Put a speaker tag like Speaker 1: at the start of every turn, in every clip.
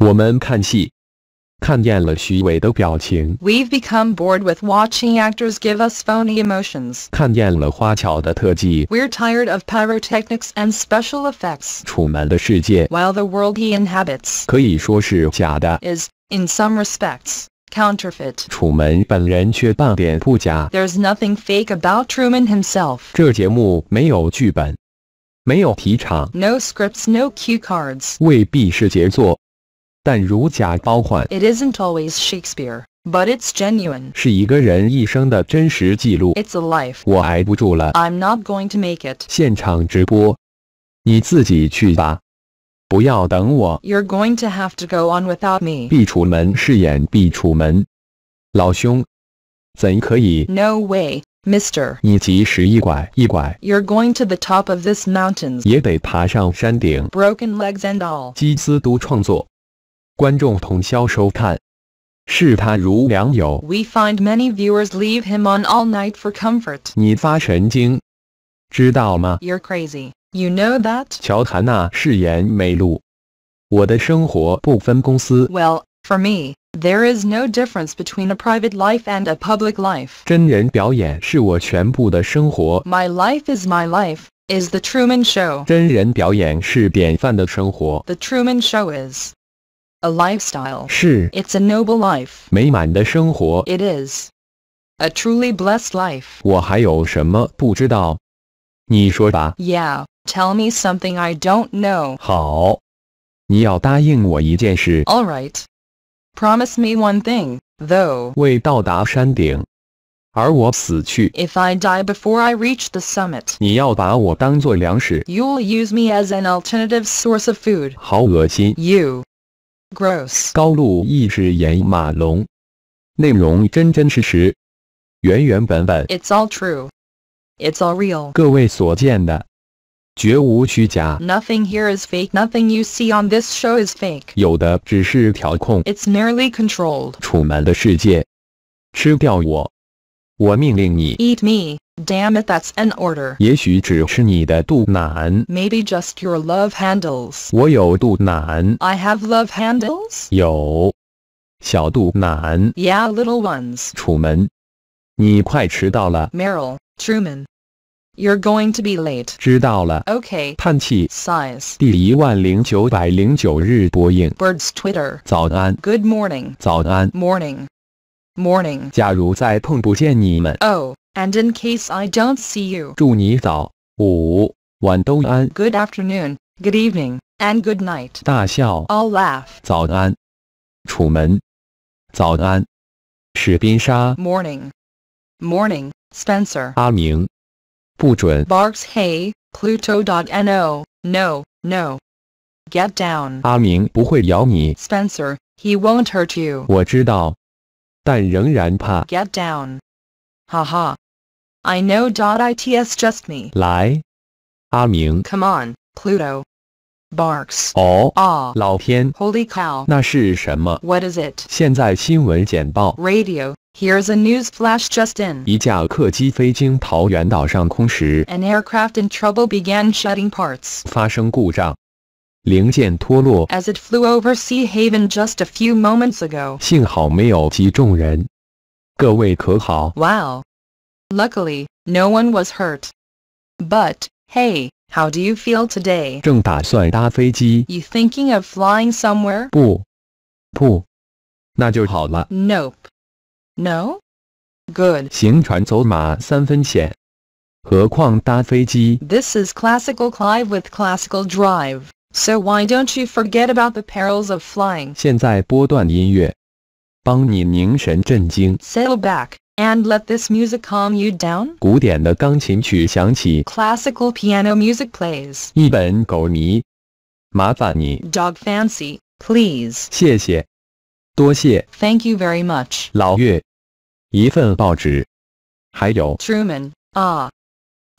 Speaker 1: 我们看戏，看厌了虚伪的表情。
Speaker 2: We've become bored with watching actors give us phony emotions.
Speaker 1: we
Speaker 2: are tired of pyrotechnics and special effects.
Speaker 1: While
Speaker 2: the world he inhabits is, in some respects counterfeit.
Speaker 1: 楚门本人却半点不假。
Speaker 2: There's nothing fake
Speaker 1: about Truman himself. 这节目没有剧本，没有提场，no scripts, no cue cards，未必是杰作。但如假包换。It isn't
Speaker 2: always Shakespeare, but it's genuine.
Speaker 1: 是一个人一生的真实记录。It's a life. 我挨不住了。I'm
Speaker 2: not going to make it.
Speaker 1: 现场直播，你自己去吧，不要等我。
Speaker 2: You're going to have to go on without me.
Speaker 1: 毕楚门饰演毕楚门，老兄，怎可以
Speaker 2: ？No way. Mister，
Speaker 1: 你及时一拐一拐。
Speaker 2: You're going to the top of this mountain，
Speaker 1: 也得爬上山顶。
Speaker 2: Broken legs and all。
Speaker 1: 基斯都创作。观众通宵收看，视他如良友。
Speaker 2: We find many viewers leave him on all night for comfort. you are crazy. You know that.
Speaker 1: 乔谭娜饰演梅露。我的生活不分公司。
Speaker 2: Well, for me, there is no difference between a private life and a public life. life is my life. Is the Truman Show.
Speaker 1: 真人表演是典范的生活。The
Speaker 2: Truman Show is. A lifestyle. It's a noble life.
Speaker 1: It
Speaker 2: is A truly blessed life.
Speaker 1: Yeah.
Speaker 2: tell me something I don't know. All right. Promise me one thing, though. If I die before I reach the summit. you will use me as an alternative source of food.
Speaker 1: You. Gross 高露亦是演马龙，内容真真实实，原原本本。
Speaker 2: It's all true. It's all real.
Speaker 1: 各位所见的，绝无虚假。
Speaker 2: Nothing here is fake. Nothing you see on this show is fake.
Speaker 1: 有的只是调控。
Speaker 2: It's merely controlled.
Speaker 1: 楚门的世界，吃掉我，我命令你。
Speaker 2: Eat me. Damn it, that's an order. Maybe just your love handles.
Speaker 1: I
Speaker 2: have love handles. Yeah, little ones. Truman. You're going to be late.
Speaker 1: 知道了。Okay. 叹气。Size. 第一万零九百零九日播映。Birds Twitter. Good morning morning. 假如再碰不见你们.
Speaker 2: Oh, and in case I don't see you.
Speaker 1: Good afternoon, good
Speaker 2: evening, and good night. 大
Speaker 1: 笑. I'll laugh. 早安，楚门。早安，史宾莎。
Speaker 2: Morning, morning, Spencer.
Speaker 1: Barks.
Speaker 2: hey, Pluto. Dog no, no, no. Get down. 阿
Speaker 1: 明不会咬你。
Speaker 2: Spencer, he won't hurt you. 我
Speaker 1: 知道。但仍然怕。
Speaker 2: Get down. Haha. I know. It's just me.
Speaker 1: 来，阿明。Come
Speaker 2: on, Pluto. Barks.
Speaker 1: 哦啊！老天！Holy cow!？What is it? 现在新闻简报。
Speaker 2: Radio. Here's a news flash just in.，An aircraft in trouble began shedding parts.
Speaker 1: 发生故障。
Speaker 2: as it flew over Sea Haven just a few moments ago。
Speaker 1: 幸好没有击中人。各位可好
Speaker 2: ？Wow. Luckily, no one was hurt. But, hey, how do you feel today?
Speaker 1: 正打算搭飞机。
Speaker 2: You thinking of flying somewhere?
Speaker 1: 不，不，那就好了。
Speaker 2: Nope. No. Good.
Speaker 1: 行船走马三分险。何况搭飞机。
Speaker 2: This is classical Clive with classical drive. So why don't you forget about the perils of flying?
Speaker 1: 现在播段音乐，帮你凝神镇静。
Speaker 2: Settle back and let this music calm you down.
Speaker 1: 古典的钢琴曲响起。
Speaker 2: Classical piano music plays.
Speaker 1: 一本狗迷，麻烦你。
Speaker 2: Dog fancy, please.
Speaker 1: 谢谢，多谢。
Speaker 2: Thank you very much.
Speaker 1: 老岳，一份报纸，还有。
Speaker 2: Truman, ah,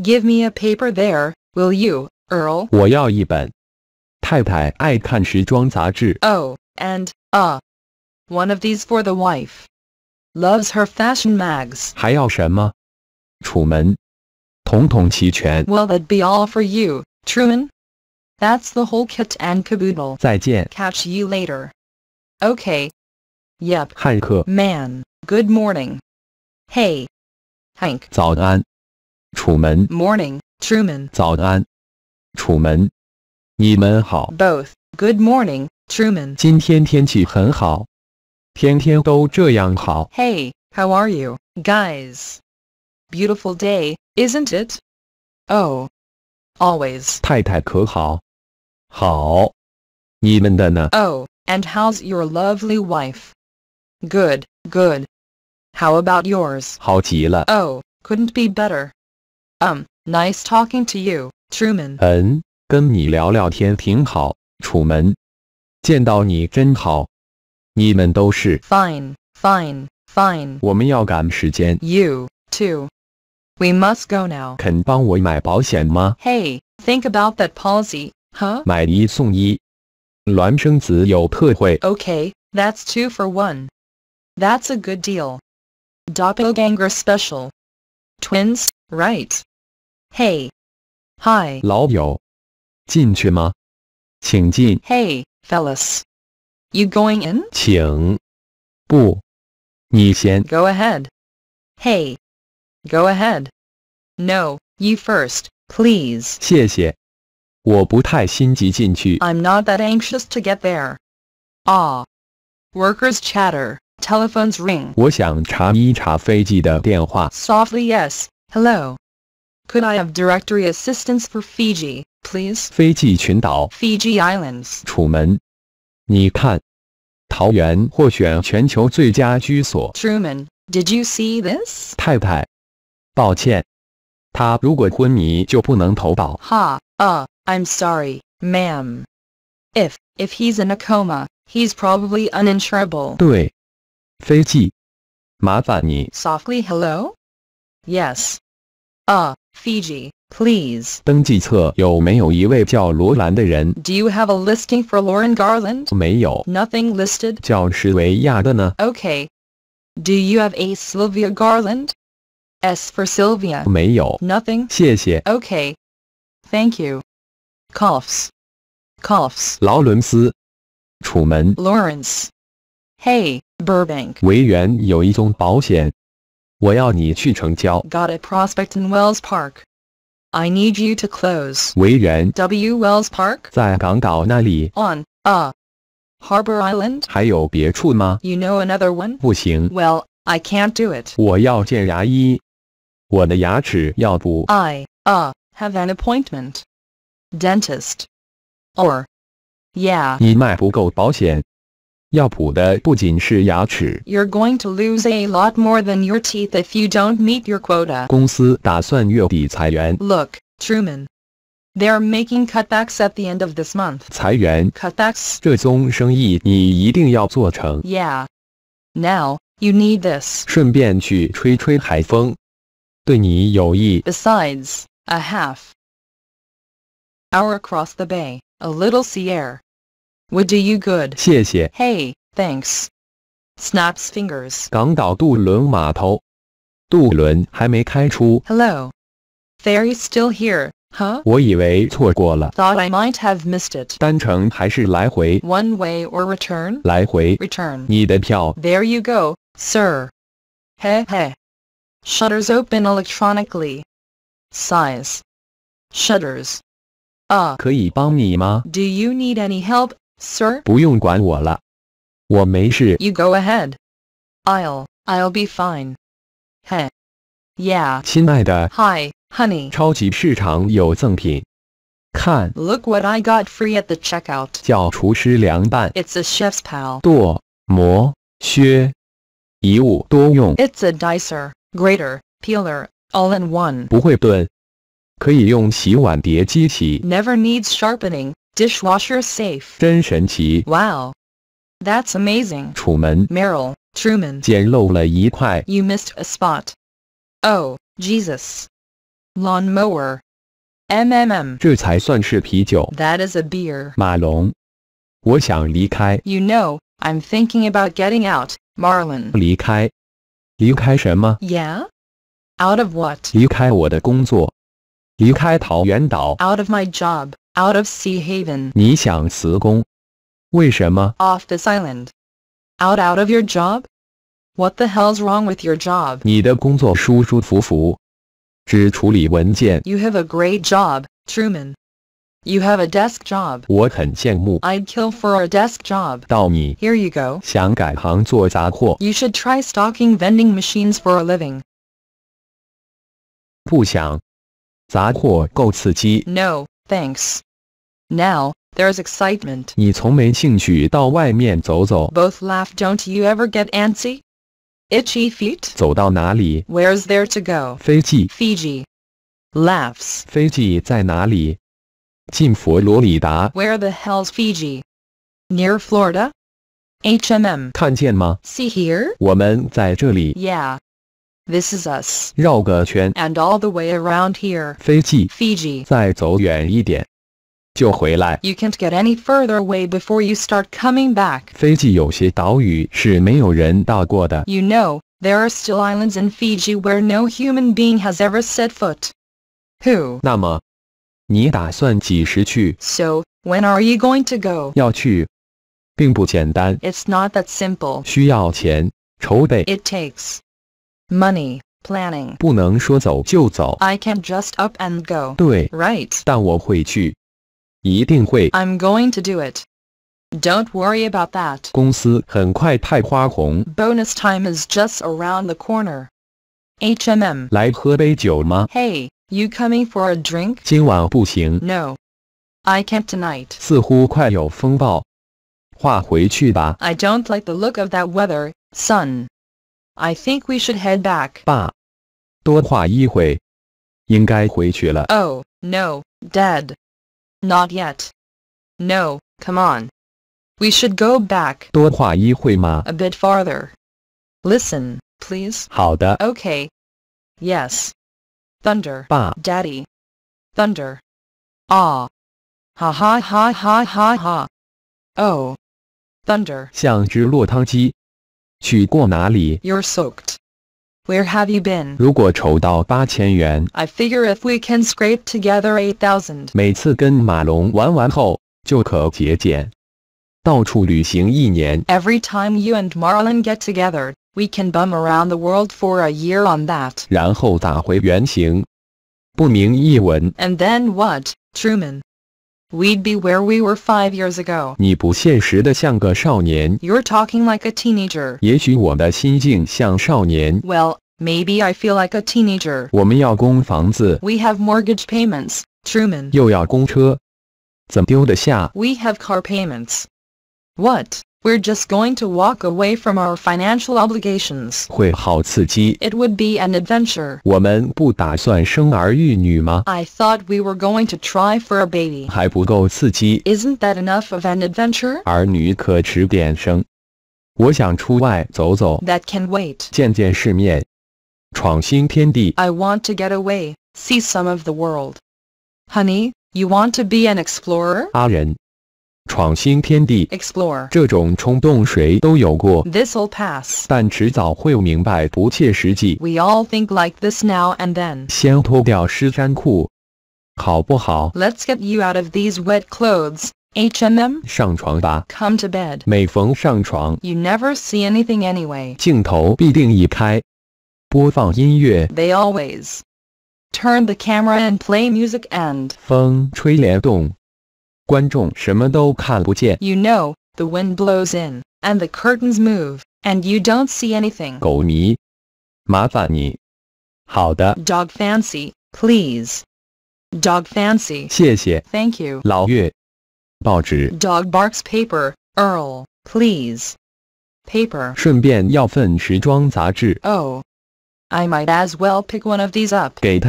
Speaker 2: give me a paper there, will you, Earl?
Speaker 1: 我要一本。太太爱看时装杂志。
Speaker 2: Oh, and ah, one of these for the wife. Loves her fashion mags.
Speaker 1: 还要什么？楚门，统统齐全。
Speaker 2: Well, that'd be all for you, Truman. That's the whole kit and caboodle. 再见。Catch you later. Okay. Yep. 汉克。Man. Good morning. Hey. Hank.
Speaker 1: 早安。楚门。
Speaker 2: Morning, Truman.
Speaker 1: 早安。楚门。你们好.
Speaker 2: Both. Good morning, Truman. Hey, how are you, guys? Beautiful day, isn't it? Oh, always.
Speaker 1: 太太可好？好，你们的呢
Speaker 2: ？Oh, and how's your lovely wife? Good, good. How about yours?
Speaker 1: 好极了。
Speaker 2: Oh, couldn't be better. Um, nice talking to you, Truman.
Speaker 1: 嗯。跟你聊聊天挺好。楚门，见到你真好。你们都是
Speaker 2: fine, fine, fine。
Speaker 1: 我们要赶时间。
Speaker 2: You too. We must go now.
Speaker 1: 肯帮我买保险吗
Speaker 2: ？Hey, think about that policy, huh?
Speaker 1: 买一送一，孪生子有特惠。
Speaker 2: Okay, that's two for one. That's a good deal. Doppelganger special. Twins, right? Hey. Hi.
Speaker 1: 老友。进去吗？请进。
Speaker 2: Hey, fellas, you going in?
Speaker 1: 请。不，你先。
Speaker 2: Go ahead. Hey, go ahead. No, you first, please.
Speaker 1: 谢谢。我不太心急进去。I'm
Speaker 2: not that anxious to get there. Ah, workers chatter, telephones ring.
Speaker 1: 我想查一查飞机的电话。
Speaker 2: Softly, yes. Hello. Could I have directory assistance for Fiji? please.
Speaker 1: Fiji Islands.
Speaker 2: Islands。
Speaker 1: 楚门，你看，桃园获选全球最佳居所。
Speaker 2: Truman, did you see this?
Speaker 1: 太太，抱歉，他如果昏迷就不能投保。
Speaker 2: Ha, uh, I'm sorry, ma'am. If if he's in a coma, he's probably uninsurable.
Speaker 1: 对，斐济，麻烦你。
Speaker 2: Softly, hello. Yes. Uh, Fiji, please.
Speaker 1: Do you
Speaker 2: have a listing for Lauren Garland? Nothing listed.
Speaker 1: Okay.
Speaker 2: Do you have a Sylvia Garland? S for Sylvia. 没有。Nothing. Okay. Thank you. Coughs. Coughs. Lawrence. Hey, Burbank.
Speaker 1: 维园有一宗保险 Got
Speaker 2: a prospect in Wells Park. I need you to close. 为人 W Wells Park
Speaker 1: 在港岛那里
Speaker 2: on a Harbor Island You know another one
Speaker 1: Well,
Speaker 2: I can't do it.
Speaker 1: 我要见牙医，我的牙齿要补。
Speaker 2: I a uh, have an appointment dentist or yeah
Speaker 1: 你卖不够保险，要补的不仅是牙齿。
Speaker 2: You're going to lose a lot more than your teeth if you don't meet your quota.
Speaker 1: 公司打算月底裁员。
Speaker 2: Look, Truman. They're making cutbacks at the end of this month.
Speaker 1: 裁员 cutbacks 这宗生意你一定要做成。
Speaker 2: Yeah. Now, you need this.
Speaker 1: 顺便去吹吹海风，对你有益。
Speaker 2: Besides, a half hour across the bay, a little sea air. Would do you good.
Speaker 1: Hey,
Speaker 2: thanks. Snaps fingers.
Speaker 1: 港岛渡轮码头，渡轮还没开出。Hello.
Speaker 2: Ferry still here, huh?
Speaker 1: thought
Speaker 2: I might have missed it. One way or return? Return. 来回。Return.
Speaker 1: There
Speaker 2: you go, sir. He he. Shutters open electronically. Size. Shutters.
Speaker 1: Uh. 可以帮你吗？Do
Speaker 2: you need any help? Sir?
Speaker 1: 不用管我了，我没事。You
Speaker 2: go ahead. I'll, I'll be fine. Hey. Yeah.
Speaker 1: 亲爱的。
Speaker 2: Hi, honey. look what I got free at the checkout. it's a chef's pal. it's a dicer, grater, peeler, all in one. Never needs sharpening. Dishwasher safe. Wow, that's amazing. 楚门 Meryl Truman You missed a spot. Oh, Jesus. Lawn mower. MMM. That is a beer. You know, I'm thinking about getting out, Marlon. Yeah. Out of what? Out of my job. Out of Sea Haven.
Speaker 1: off
Speaker 2: this island. Out out of your job? What the hell's wrong with your job? You have a great job, Truman. You have a desk job.
Speaker 1: i would
Speaker 2: kill for a desk job.
Speaker 1: Here
Speaker 2: you go. You should try stocking vending machines for a living. No. Thanks. Now, there's excitement. Both laugh. Don't you ever get antsy? Itchy feet.
Speaker 1: Where's
Speaker 2: there to go?
Speaker 1: Fiji. Laughs. Where
Speaker 2: the hell's Fiji? Near Florida?
Speaker 1: HMM.
Speaker 2: See here.
Speaker 1: 我们在这里。
Speaker 2: Yeah. This is us.
Speaker 1: and
Speaker 2: all the way around here. Fiji, 飞机 fiji You
Speaker 1: 再走远一点，就回来。
Speaker 2: You can't get any further away before you start coming back. You know, there are still islands in Fiji where no human being has ever set
Speaker 1: foot. Who? So,
Speaker 2: when are you going to go?
Speaker 1: It's
Speaker 2: not that simple. It takes money, planning.
Speaker 1: I
Speaker 2: can just up and go. 对 right i
Speaker 1: 但我会去，一定会。
Speaker 2: I'm going to do it. Don't worry about that. Bonus time is just around the corner. HMM. Hey, you coming for a drink? No. I can't tonight.
Speaker 1: I
Speaker 2: do don't like the look of that weather, son. I think we should head back. Oh no, Dad. Not yet. No, come on. We should go back.
Speaker 1: 多画一会吗
Speaker 2: A bit farther. Listen, please. 好的。Okay. Yes. Thunder. 爸 Daddy. Thunder. Ah. Ha ha ha ha ha ha. Oh. Thunder.
Speaker 1: 像只落汤鸡，you
Speaker 2: are soaked. Where have you been?
Speaker 1: I
Speaker 2: figure if we can scrape together eight Every time you and Marlon get together, we can bum around the world for a year on that.
Speaker 1: 然后打回原形，不明一文。
Speaker 2: And then what, Truman? We'd be where we were five years ago. you are talking like a teenager. Well, maybe I feel like a teenager. We have mortgage payments. Truman. have car payments. What? We're just going to walk away from our financial obligations.
Speaker 1: It
Speaker 2: would be an adventure. I thought we were going to try for a baby.
Speaker 1: is
Speaker 2: not that enough of an adventure?
Speaker 1: 儿女可迟点生。我想出外走走。
Speaker 2: That can wait. I want to get away, see some of the world. Honey, you want to be an explorer?
Speaker 1: 阿仁，闯新天地
Speaker 2: ，explore
Speaker 1: 这种冲动谁都有过
Speaker 2: ，this'll pass.
Speaker 1: pass，但迟早会明白不切实际。
Speaker 2: We all think like this now and then。
Speaker 1: 先脱掉湿衫裤，好不好
Speaker 2: ？Let's get you out of these wet clothes。H&M，
Speaker 1: 上床吧。
Speaker 2: Come to bed。
Speaker 1: 每逢上床
Speaker 2: ，You never see anything anyway。
Speaker 1: 镜头必定一开，播放音乐。
Speaker 2: They always turn the camera and play music and you know, the wind blows in, and the curtains move, and you don't see anything. Dog fancy, please. Dog fancy.
Speaker 1: Thank you. Dog
Speaker 2: barks paper, Earl, please. Paper. Oh, I might as well pick one of these up. For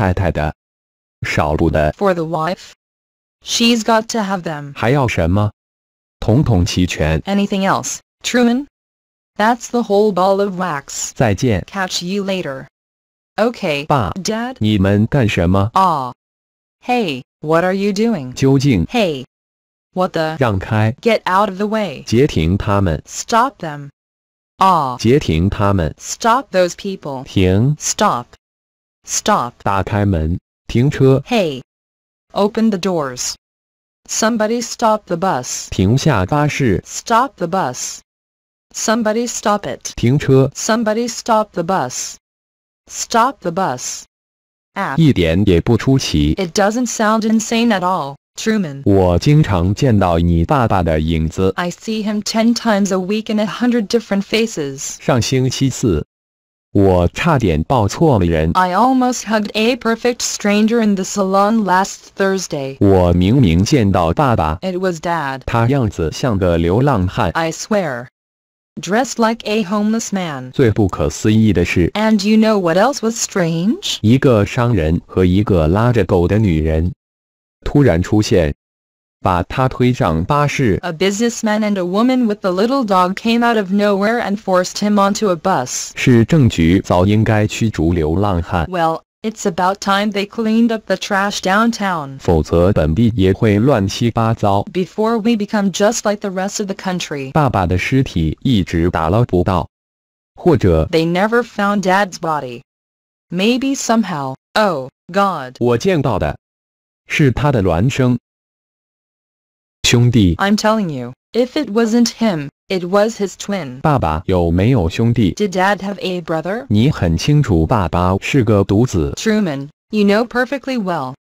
Speaker 2: the wife. She's got to have them. Anything else, Truman? That's the whole ball of wax.
Speaker 1: Catch
Speaker 2: you later. Okay, 爸 Dad.
Speaker 1: 你们干什么
Speaker 2: ？Ah. Hey, what are you doing? 究竟 Hey. What the? Get out of the way.
Speaker 1: Stop
Speaker 2: them. Ah. Stop those people. 停！Stop. Stop.
Speaker 1: Hey.
Speaker 2: Open the doors. Somebody stop the bus. Stop the bus. Somebody stop it. Somebody stop the bus. Stop the bus. 一点
Speaker 1: 也不出奇.
Speaker 2: It does doesn't sound insane at all, Truman. I see him ten times a week in a hundred different faces.
Speaker 1: 上星期四，I
Speaker 2: almost hugged a perfect stranger in the salon last Thursday.
Speaker 1: It
Speaker 2: was Dad. I swear. Dressed like a homeless man. and you know what else was strange?
Speaker 1: 一个商人和一个拉着狗的女人突然出现。把他推上巴士。
Speaker 2: A businessman and a woman with a little dog came out of nowhere and forced him onto a bus.
Speaker 1: 市政局早应该驱逐流浪汉。
Speaker 2: Well, it's about time they cleaned up the trash downtown.
Speaker 1: 否则本地也会乱七八糟。
Speaker 2: Before we become just like the rest of the country.
Speaker 1: 爸爸的尸体一直打捞不到，或者
Speaker 2: They never found Dad's body. Maybe somehow. Oh, God.
Speaker 1: 我见到的是他的孪生。
Speaker 2: i am telling you, if it wasn't him, it was his twin.
Speaker 1: did
Speaker 2: Dad have a brother? Truman, you know perfectly well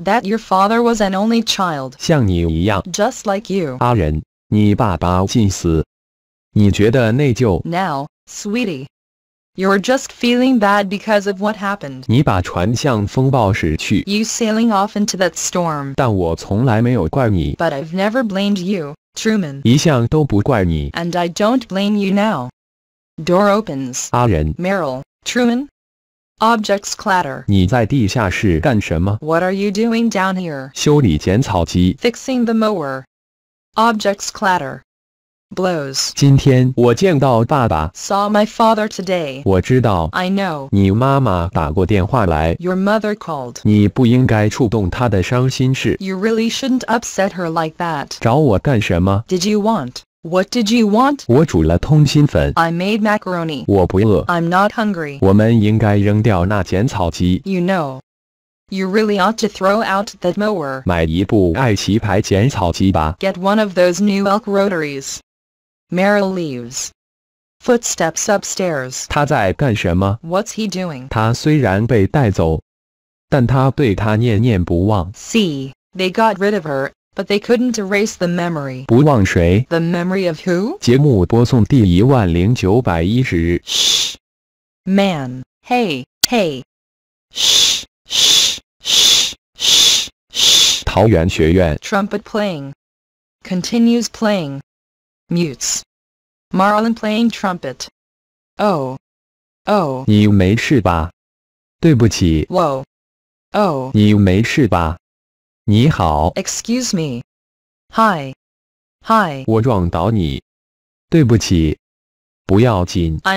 Speaker 2: that your father was an only child.
Speaker 1: Just like
Speaker 2: you. Now, sweetie. You're just feeling bad because of what happened. You sailing off into that storm.
Speaker 1: But i
Speaker 2: I've never blamed you, Truman. And I don't blame you now. Door opens. 阿仁。Merrill. Truman. Objects clatter.
Speaker 1: What
Speaker 2: are you doing down here? Fixing the mower. Objects clatter blows. saw my father today.
Speaker 1: I know. Your
Speaker 2: mother called. You really shouldn't upset her like that.
Speaker 1: did you want?
Speaker 2: What did you want?
Speaker 1: I
Speaker 2: made macaroni.
Speaker 1: i
Speaker 2: am not hungry. You know. You really ought to throw out that mower. Get one of those new elk rotaries. Meryl leaves. Footsteps
Speaker 1: upstairs. What's
Speaker 2: he doing? See, they got rid of her, but they couldn't erase the memory.
Speaker 1: The
Speaker 2: memory of who? Shh. man. Hey, hey. Shh, shh,
Speaker 1: shh, shh, shh. 桃园学院。
Speaker 2: Trumpet playing. Continues playing mutes. Marlon playing trumpet. Oh. Oh.
Speaker 1: 你没事吧？对不起。
Speaker 2: Whoa. Oh. Excuse me. Hi. Hi. am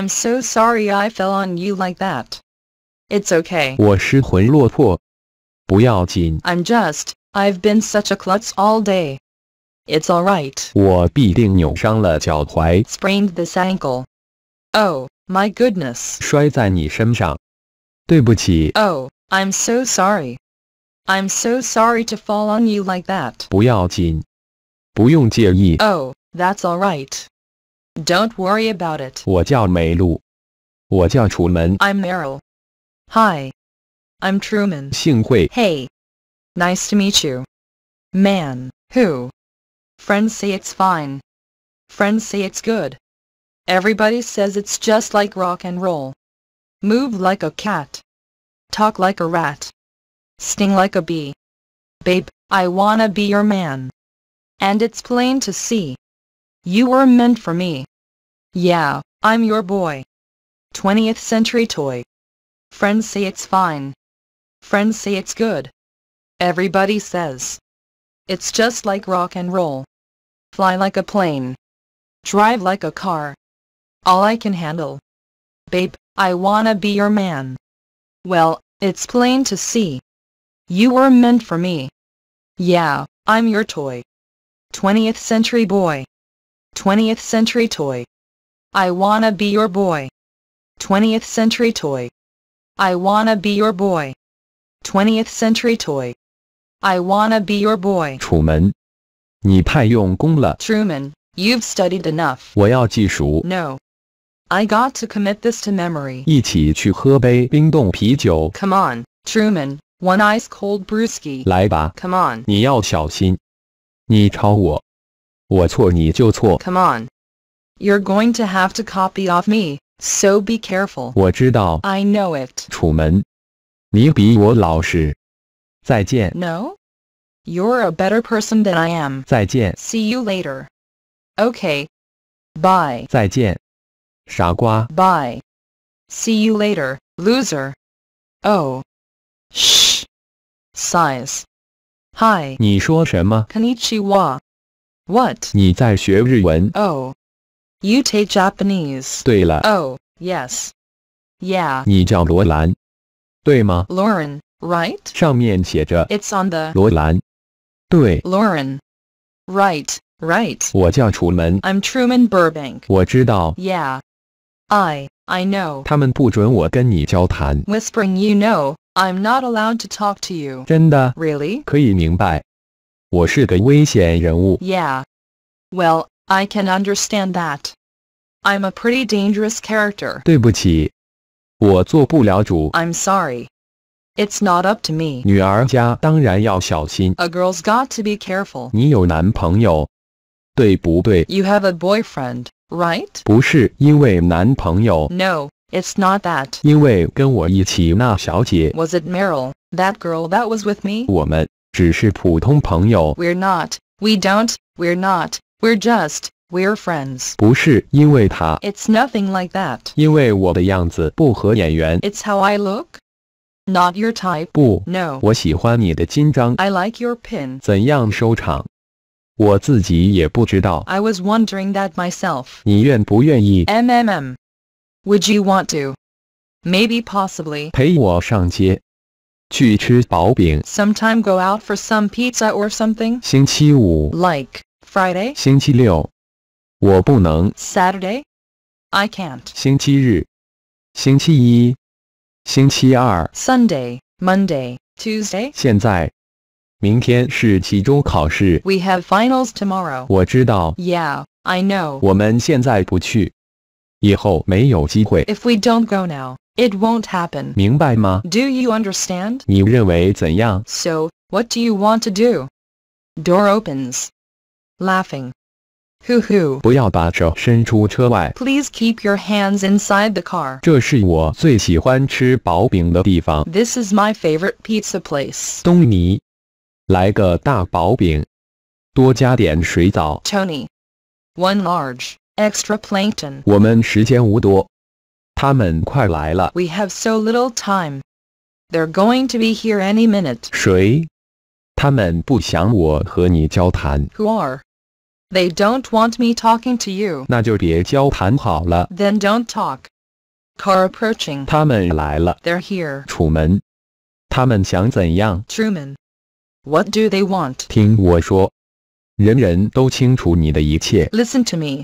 Speaker 2: so sorry I fell on you like that. It's okay.
Speaker 1: 我失魂落魄。不要紧.
Speaker 2: am just. I've been such a klutz all day. It's alright. Sprained this ankle. Oh, my goodness.
Speaker 1: Oh, i
Speaker 2: I'm so sorry. I'm so sorry to fall on you like that. Oh, that's alright. Don't worry about it.
Speaker 1: i am
Speaker 2: Meryl. Hi. I'm Truman. Hey. Nice to meet you. Man, who? Friends say it's fine. Friends say it's good. Everybody says it's just like rock and roll. Move like a cat. Talk like a rat. Sting like a bee. Babe, I wanna be your man. And it's plain to see. You were meant for me. Yeah, I'm your boy. 20th century toy. Friends say it's fine. Friends say it's good. Everybody says. It's just like rock and roll. Fly like a plane. Drive like a car. All I can handle. Babe, I wanna be your man. Well, it's plain to see. You were meant for me. Yeah, I'm your toy. 20th century boy. 20th century toy. I wanna be your boy. 20th century toy. I wanna be your boy. 20th century toy. I wanna be your boy.
Speaker 1: 楚门 Truman,
Speaker 2: you you've studied enough.
Speaker 1: No,
Speaker 2: I got to commit this to memory. Come on, Truman. One ice cold brewski. Come on.
Speaker 1: Come
Speaker 2: on. You're going to have to copy off me, so be careful. I know it. No? You're a better person than I am. 再见. See you later. Okay. Bye. 傻瓜. Bye. See you later, loser. Oh. Shh. Size. Hi. 你
Speaker 1: 说什么?
Speaker 2: Konnichiwa. What?
Speaker 1: 你在学日文?
Speaker 2: Oh. You take Japanese. 对了. Oh, yes. Yeah.
Speaker 1: 你叫罗兰。对吗?
Speaker 2: Lauren, right?
Speaker 1: 上面写着 It's on the 罗兰
Speaker 2: Lauren. right. right.
Speaker 1: i
Speaker 2: am Truman Burbank. Yeah. I, I know.
Speaker 1: 他们不准我跟你交谈。
Speaker 2: Whispering, you know, I'm not allowed to talk to you. Really. 真的？Really? Yeah. Well, I can understand that. I'm a pretty dangerous character.
Speaker 1: i
Speaker 2: am sorry. It's not up to me.
Speaker 1: 女儿家当然要小心。
Speaker 2: A girl's got to be careful.
Speaker 1: You
Speaker 2: have a boyfriend, right?
Speaker 1: 不是因为男朋友。
Speaker 2: No, it's not that.
Speaker 1: 因为跟我一起那小姐。
Speaker 2: Was it Meryl, that girl that was with me?
Speaker 1: 我们只是普通朋友。
Speaker 2: We're not. We don't. We're not. We're just. We're friends.
Speaker 1: 不是因为她。
Speaker 2: It's nothing like that.
Speaker 1: 因为我的样子不合眼缘。
Speaker 2: It's how I look. Not your type. No,
Speaker 1: I
Speaker 2: like your pin. I was wondering that myself. Would you want to? Maybe, possibly. Sometime go out for some pizza or something. Like, Friday. Saturday? I can't.
Speaker 1: 星期日，星期一。星期二
Speaker 2: Sunday, Monday, Tuesday. We have finals tomorrow. Yeah, I know. we don't go now, it won't happen.
Speaker 1: 明白吗
Speaker 2: Do you understand?
Speaker 1: 你认为怎样
Speaker 2: So, what do you want to do? Door opens. Laughing. Hoo hoo. Please keep your hands inside the car. This is my favorite pizza
Speaker 1: place. 东尼，来个大薄饼，多加点水藻。
Speaker 2: Tony, one large extra plankton. We have so little time. They're going to be here any
Speaker 1: minute. Who
Speaker 2: are? They don't want me talking to you.
Speaker 1: 那就别交谈好了.
Speaker 2: Then do don't talk.
Speaker 1: Car approaching. they are here. Truman.
Speaker 2: What do they want?
Speaker 1: 听我说，人人都清楚你的一切。
Speaker 2: Listen to me.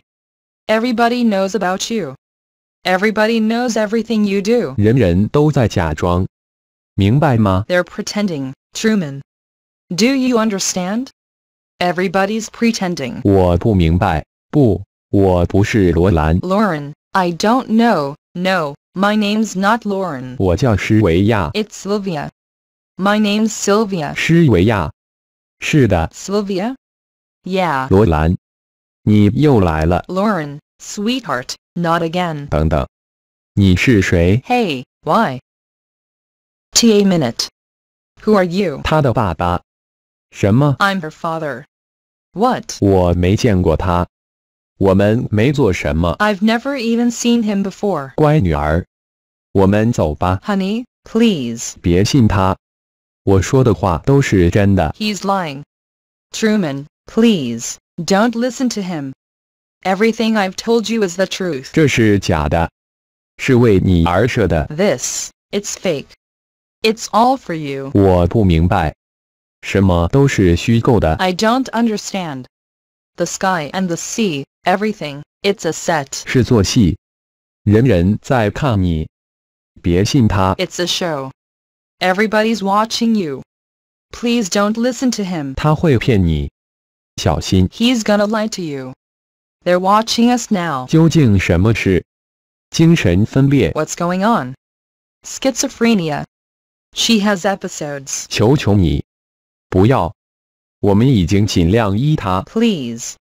Speaker 2: Everybody knows about you. Everybody knows everything you do.
Speaker 1: 人人都在假装，明白吗
Speaker 2: ？They're pretending, Truman. Do you understand? Everybody's pretending.
Speaker 1: 我不明白。不，我不是罗兰。
Speaker 2: Lauren, I don't know. No, my name's not Lauren.
Speaker 1: It's
Speaker 2: Sylvia. My name's Sylvia. Sylvia? Yeah. 罗
Speaker 1: 兰，你又来了。
Speaker 2: Lauren, sweetheart, not again.
Speaker 1: 等等，你是谁
Speaker 2: Hey, why? T a minute. Who
Speaker 1: are you? 他的爸爸什么
Speaker 2: ？I'm her father. What?
Speaker 1: 我没见过他。我们没做什么。
Speaker 2: I've never even seen him before.
Speaker 1: 乖女儿，我们走吧。Honey,
Speaker 2: please.
Speaker 1: 别信他，我说的话都是真的。
Speaker 2: He's lying. Truman, please, don't listen to him. Everything I've told you is the truth.
Speaker 1: 这是假的，是为你而设的。
Speaker 2: This, it's fake. It's all for you.
Speaker 1: 我不明白。I
Speaker 2: do don't understand. The sky and the sea, everything, it's a set.
Speaker 1: 是做戏，人人在看你，别信他。
Speaker 2: It's a show. Everybody's watching you. Please don't listen to him.
Speaker 1: 他会骗你，小心。
Speaker 2: He's gonna lie to you. They're watching us now.
Speaker 1: 究竟什么是精神分裂
Speaker 2: ？What's going on? Schizophrenia. She has episodes.
Speaker 1: 求求你。不要，我们已经尽量依他。
Speaker 2: Please.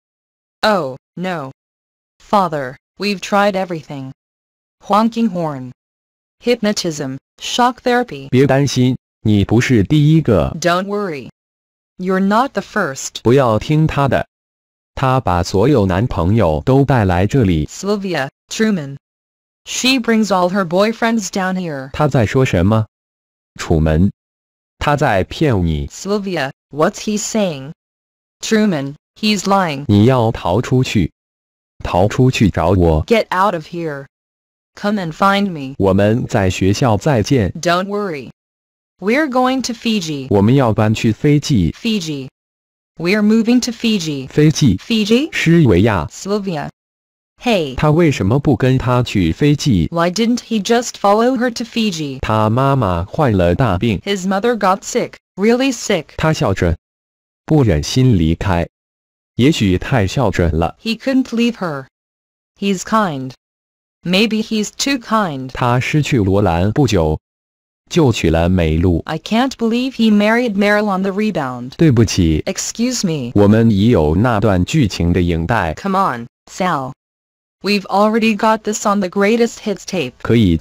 Speaker 2: Oh, no. Father, we've tried everything. Honking horn. Hypnotism, shock therapy.
Speaker 1: 别担心，你不是第一个。
Speaker 2: Don't worry. You're not the first.
Speaker 1: 不要听他的，他把所有男朋友都带来这里。
Speaker 2: Sylvia, Truman. She brings all her boyfriends down here.
Speaker 1: 他在说什么？楚门。Sylvia,
Speaker 2: what's he saying? Truman, he's lying. Get out of here. Come and find me. do not worry. We're going to Fiji. we We're moving to Fiji. 斐济。Fiji.
Speaker 1: 施维亚。
Speaker 2: Sylvia, Hey. did didn't he just follow her to Fiji? His mother got sick, really sick.
Speaker 1: He could
Speaker 2: couldn't leave her. He's kind. Maybe he's too kind. I can can't believe he married Meryl on the rebound.
Speaker 1: 对不起。
Speaker 2: Excuse me.
Speaker 1: 我们已有那段剧情的影带。
Speaker 2: Come on, Sal. We've already got this on the greatest hits tape. Can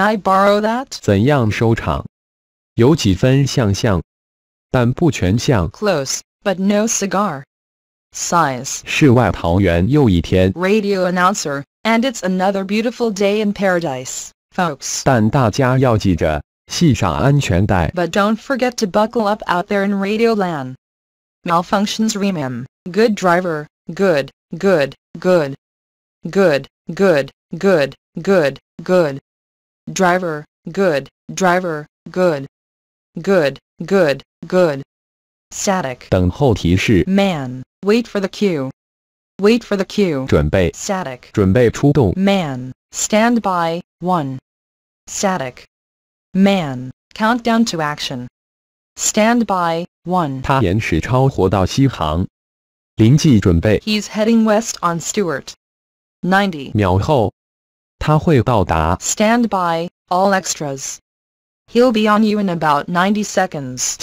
Speaker 2: I borrow that? Close, but no cigar. Size. Radio announcer, and it's another beautiful day in paradise, folks.
Speaker 1: But do
Speaker 2: don't forget to buckle up out there in radio land. Malfunctions remem. Good driver. Good, good, good good, good, good, good, good. Driver, good, driver, good. Good, good, good. Static.
Speaker 1: 等候提示.
Speaker 2: Man, wait for the cue. Wait for the cue. 准
Speaker 1: 备出动.
Speaker 2: Man, stand by, 1. Static. Man, countdown to action. Stand by, 1. He's heading west on Stewart. Stand by, all extras. He'll be on you in about 90 seconds.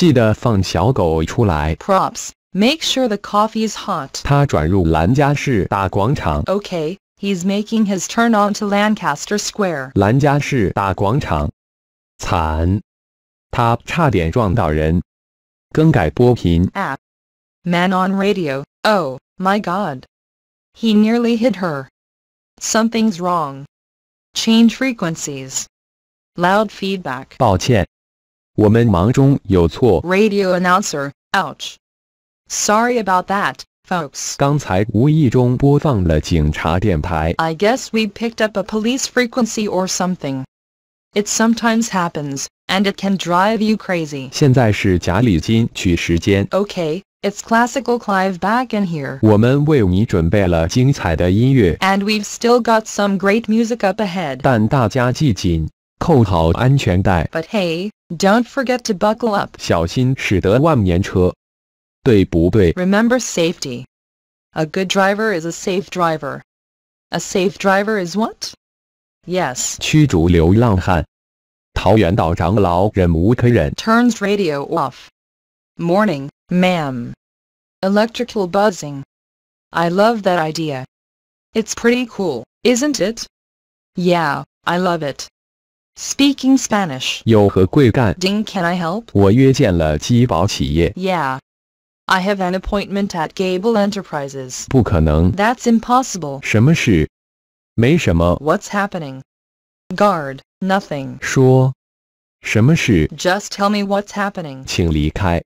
Speaker 2: Props. Make sure the coffee is hot. Okay, he's making his turn onto Lancaster Square. App. Man on radio. Oh, my God. He nearly hit her. Something's wrong. Change frequencies. Loud feedback.
Speaker 1: Radio
Speaker 2: announcer, ouch. Sorry about that, folks.
Speaker 1: 刚才无意中播放了警察电台。
Speaker 2: I guess we picked up a police frequency or something. It sometimes happens, and it can drive you crazy.
Speaker 1: 现在是贾里金曲时间。
Speaker 2: Okay, it's classical Clive back in here.
Speaker 1: and we
Speaker 2: we've still got some great music up ahead. But hey, don't forget to buckle up. Remember safety. A good driver is a safe driver. A safe driver is what? Yes.
Speaker 1: 驱逐流浪汉，桃源岛长老忍无可忍。
Speaker 2: Turns radio off. Morning. Ma'am. Electrical buzzing. I love that idea. It's pretty cool, isn't it? Yeah, I love it. Speaking Spanish.
Speaker 1: 有何贵干?
Speaker 2: Ding, can I help?
Speaker 1: 我约见了基宝企业.
Speaker 2: Yeah. I have an appointment at Gable Enterprises.
Speaker 1: 不可能.
Speaker 2: That's impossible.
Speaker 1: 什么事? What's
Speaker 2: happening? Guard, nothing.
Speaker 1: 什么事
Speaker 2: ？Just tell me what's happening.
Speaker 1: 请离开。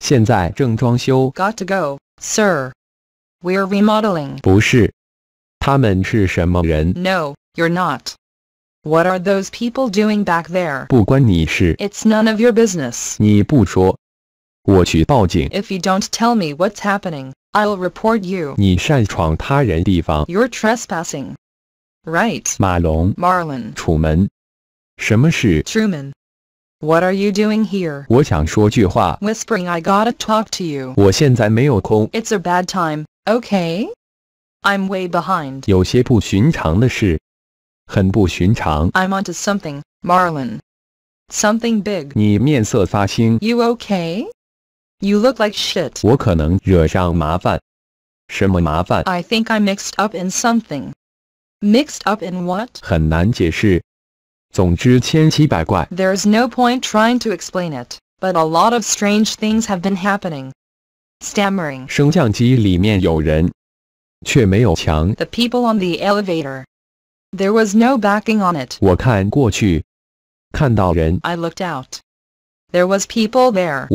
Speaker 1: 现在正装修。
Speaker 2: Got to go, sir. We're remodeling.
Speaker 1: 不是，他们是什么人
Speaker 2: ？No, you're not. What are those people doing back there?
Speaker 1: 不关你事。
Speaker 2: It's none of your business.
Speaker 1: 你不说，我去报警。
Speaker 2: If you don't tell me what's happening, I'll report you.
Speaker 1: 你擅闯他人地方。
Speaker 2: You're trespassing. Right. 马龙。Marlon. Truman. What are you doing here?
Speaker 1: Whispering,
Speaker 2: I gotta talk to you.
Speaker 1: It's
Speaker 2: a bad time. Okay. I'm way behind. i am onto something, Marlin. Something big.
Speaker 1: You
Speaker 2: okay? You look like shit. I think I'm mixed up in something. Mixed up in what?
Speaker 1: 很难解释。there
Speaker 2: is no point trying to explain it, but a lot of strange things have been happening. Stammering.
Speaker 1: The
Speaker 2: people on the elevator. There was no backing on it. I looked out. There was people there.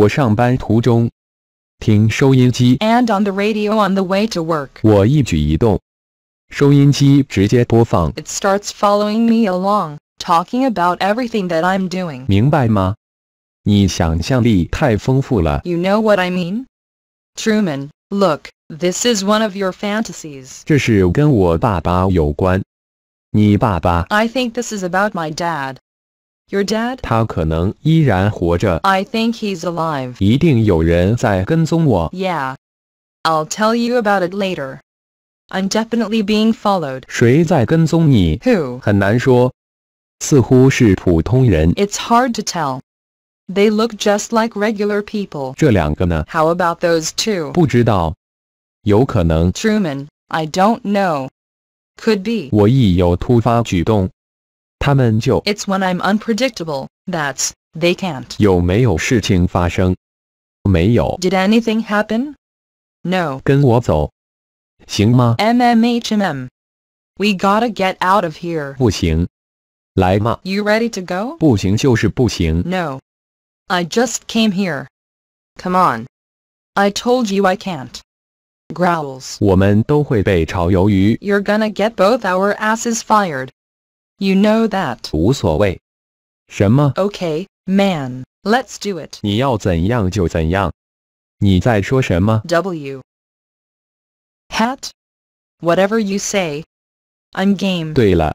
Speaker 2: And on the radio on the way to work. It starts following me along talking about everything that I'm doing. You know what I mean? Truman, look, this is one of your fantasies.
Speaker 1: 这是跟我爸爸有关。你爸爸
Speaker 2: ？I think this is about my dad. Your dad?
Speaker 1: 他可能依然活着。
Speaker 2: I think he's alive.
Speaker 1: 一定有人在跟踪我。
Speaker 2: Yeah. I'll tell you about it later. I'm definitely being followed.
Speaker 1: 谁在跟踪你？Who? 很难说。it's
Speaker 2: hard to tell. They look just like regular people.
Speaker 1: How about those two? Truman,
Speaker 2: I don't know. Could be. It's when I'm unpredictable. That's they can't.
Speaker 1: Did anything happen? No. 跟我走，行吗
Speaker 2: ？MMHMM. We gotta get out of here.
Speaker 1: 不行。you
Speaker 2: ready to go?
Speaker 1: No,
Speaker 2: I just came here. Come on. I told you I can't.
Speaker 1: Growls. you are
Speaker 2: gonna get both our asses fired. You know that. Okay, man. Let's do it. W. Hat. Whatever you say. I'm game.
Speaker 1: 对了，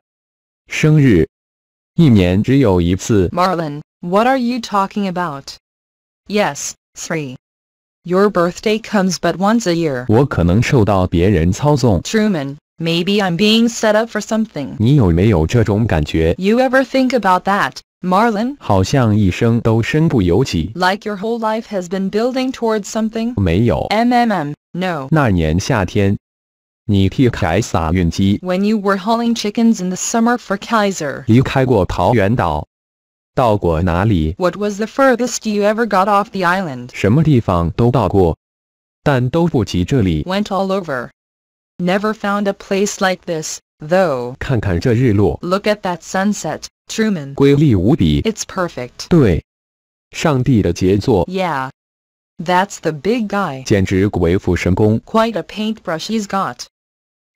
Speaker 1: 生日 Marlin,
Speaker 2: what are you talking about? Yes, three. Your birthday comes but once a year. Truman, maybe I'm being set up for something.
Speaker 1: you
Speaker 2: ever think about that, Marlon? like your whole life has been building towards something?
Speaker 1: Mmm, no. 那年夏天，when
Speaker 2: you were hauling chickens in the summer for What was the furthest you ever got off the island？
Speaker 1: 什么地方都到过，但都不及这里。
Speaker 2: Went all over. Never found a place like this, though. Look at that sunset, Truman.
Speaker 1: It's
Speaker 2: perfect. Yeah. That's the big guy.
Speaker 1: 简直鬼斧神工。
Speaker 2: Quite a paintbrush he's got.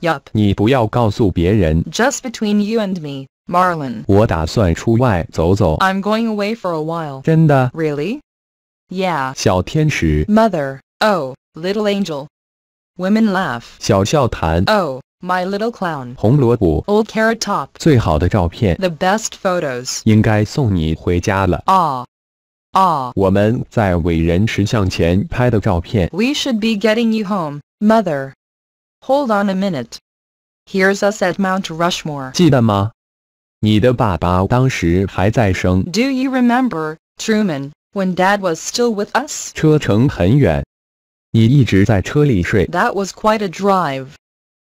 Speaker 2: Yup. between you and me, Marlon. i am going away for a while. Really? Yeah. Mother. Oh, little angel. Women laugh.
Speaker 1: Oh,
Speaker 2: My Little Old Carrot
Speaker 1: The best ah.
Speaker 2: We should be getting you home, Mother. Hold on a minute. Here's us at Mount Rushmore. Do you remember, Truman, when Dad was still with us?
Speaker 1: That
Speaker 2: was quite a drive.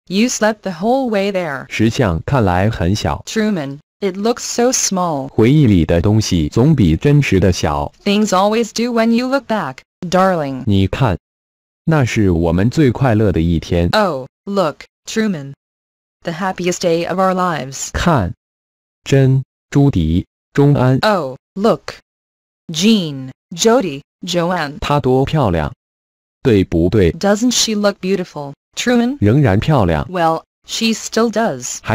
Speaker 2: You slept the whole way there.
Speaker 1: 石像看来很小。
Speaker 2: Truman, it looks so small.
Speaker 1: 回忆里的东西总比真实的小。
Speaker 2: Things always do when you look back, darling.
Speaker 1: 你看，那是我们最快乐的一天。
Speaker 2: Oh, look, Truman, the happiest day of our lives.
Speaker 1: 看，珍、朱迪、钟安。
Speaker 2: Oh, look, Jean, Jody, Joanne.
Speaker 1: 她多漂亮，对不对
Speaker 2: ？Doesn't she look beautiful, Truman?
Speaker 1: 仍然漂亮。
Speaker 2: Well, she still does. And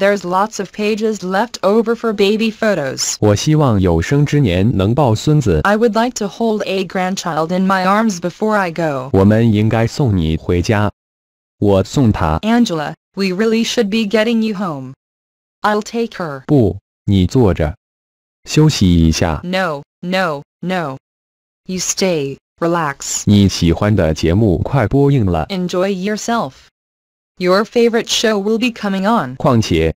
Speaker 2: there's lots of pages left over for baby photos.
Speaker 1: I
Speaker 2: would like to hold a grandchild in my arms before I go. Angela, we really should be getting you home. I'll take her. No, no, no. You stay. Relax. Enjoy yourself. Your favorite show will be coming on. Besides,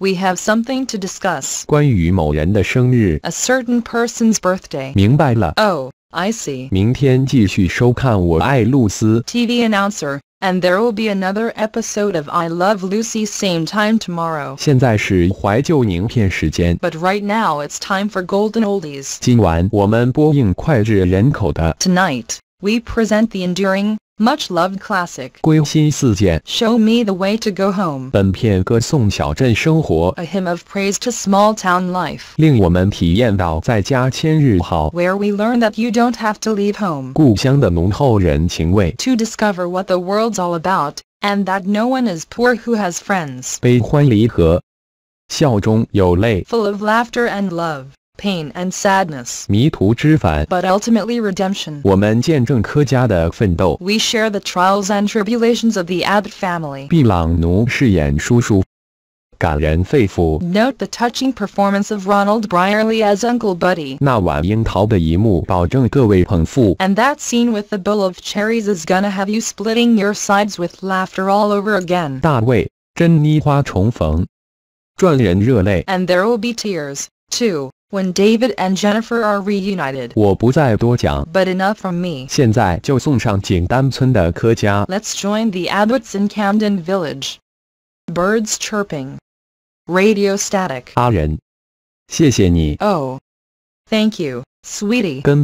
Speaker 2: we have something to discuss.
Speaker 1: A
Speaker 2: certain person's birthday. Oh, I see. TV announcer and there will be another episode of I Love Lucy same time tomorrow. But right now it's time for Golden Oldies. Tonight we present the enduring much loved classic.
Speaker 1: Show
Speaker 2: me the way to go home. a hymn of praise to small town life, Where we learn that you don't have to leave home.
Speaker 1: To discover
Speaker 2: what the world's all about and that no one is poor who has friends.
Speaker 1: Full
Speaker 2: of laughter and love。pain and sadness,
Speaker 1: but
Speaker 2: ultimately redemption. We share the trials and tribulations of the Abbott family.
Speaker 1: Note
Speaker 2: the touching performance of Ronald Brierly as Uncle Buddy. And that scene with the bowl of cherries is gonna have you splitting your sides with laughter all over again.
Speaker 1: And
Speaker 2: there will be tears, too. When David and Jennifer are reunited, But enough from let us join the Abbots in Camden Village. Birds chirping. Radio static. oh. thank you, sweetie. I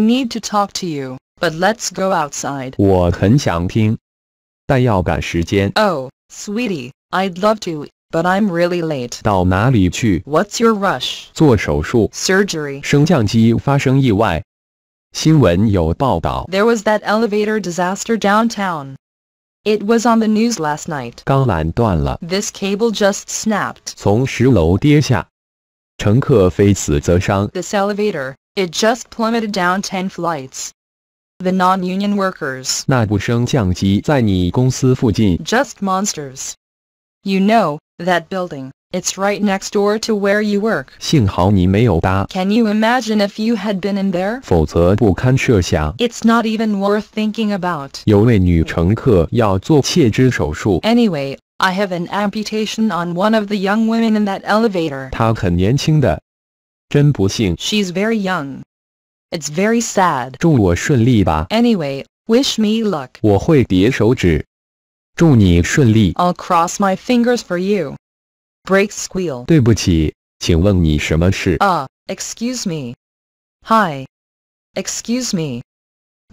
Speaker 2: need to talk to you, but let's go outside. Oh, sweetie, I'd love to. But I'm really late.
Speaker 1: What's your rush? Surgery. rush？做手术。Surgery。升降机发生意外。新闻有报道。
Speaker 2: There was that elevator disaster downtown. It was on the news last night.
Speaker 1: 钢缆断了。
Speaker 2: This cable just snapped.
Speaker 1: 从十楼跌下，乘客非死则伤。
Speaker 2: This elevator, it just plummeted down ten flights. The non-union workers.
Speaker 1: 那部升降机在你公司附近。
Speaker 2: Just monsters. You know, that building, it's right next door to where you work. Can you imagine if you had been in there?
Speaker 1: It's
Speaker 2: not even worth thinking about. Anyway, I have an amputation on one of the young women in that elevator. She's very young. It's very sad. Anyway, wish me luck.
Speaker 1: 我会叠手指。i
Speaker 2: will cross my fingers for you. Brake squeal. 对
Speaker 1: 不起，请问你什么事？Ah,
Speaker 2: uh, excuse me. Hi. Excuse me.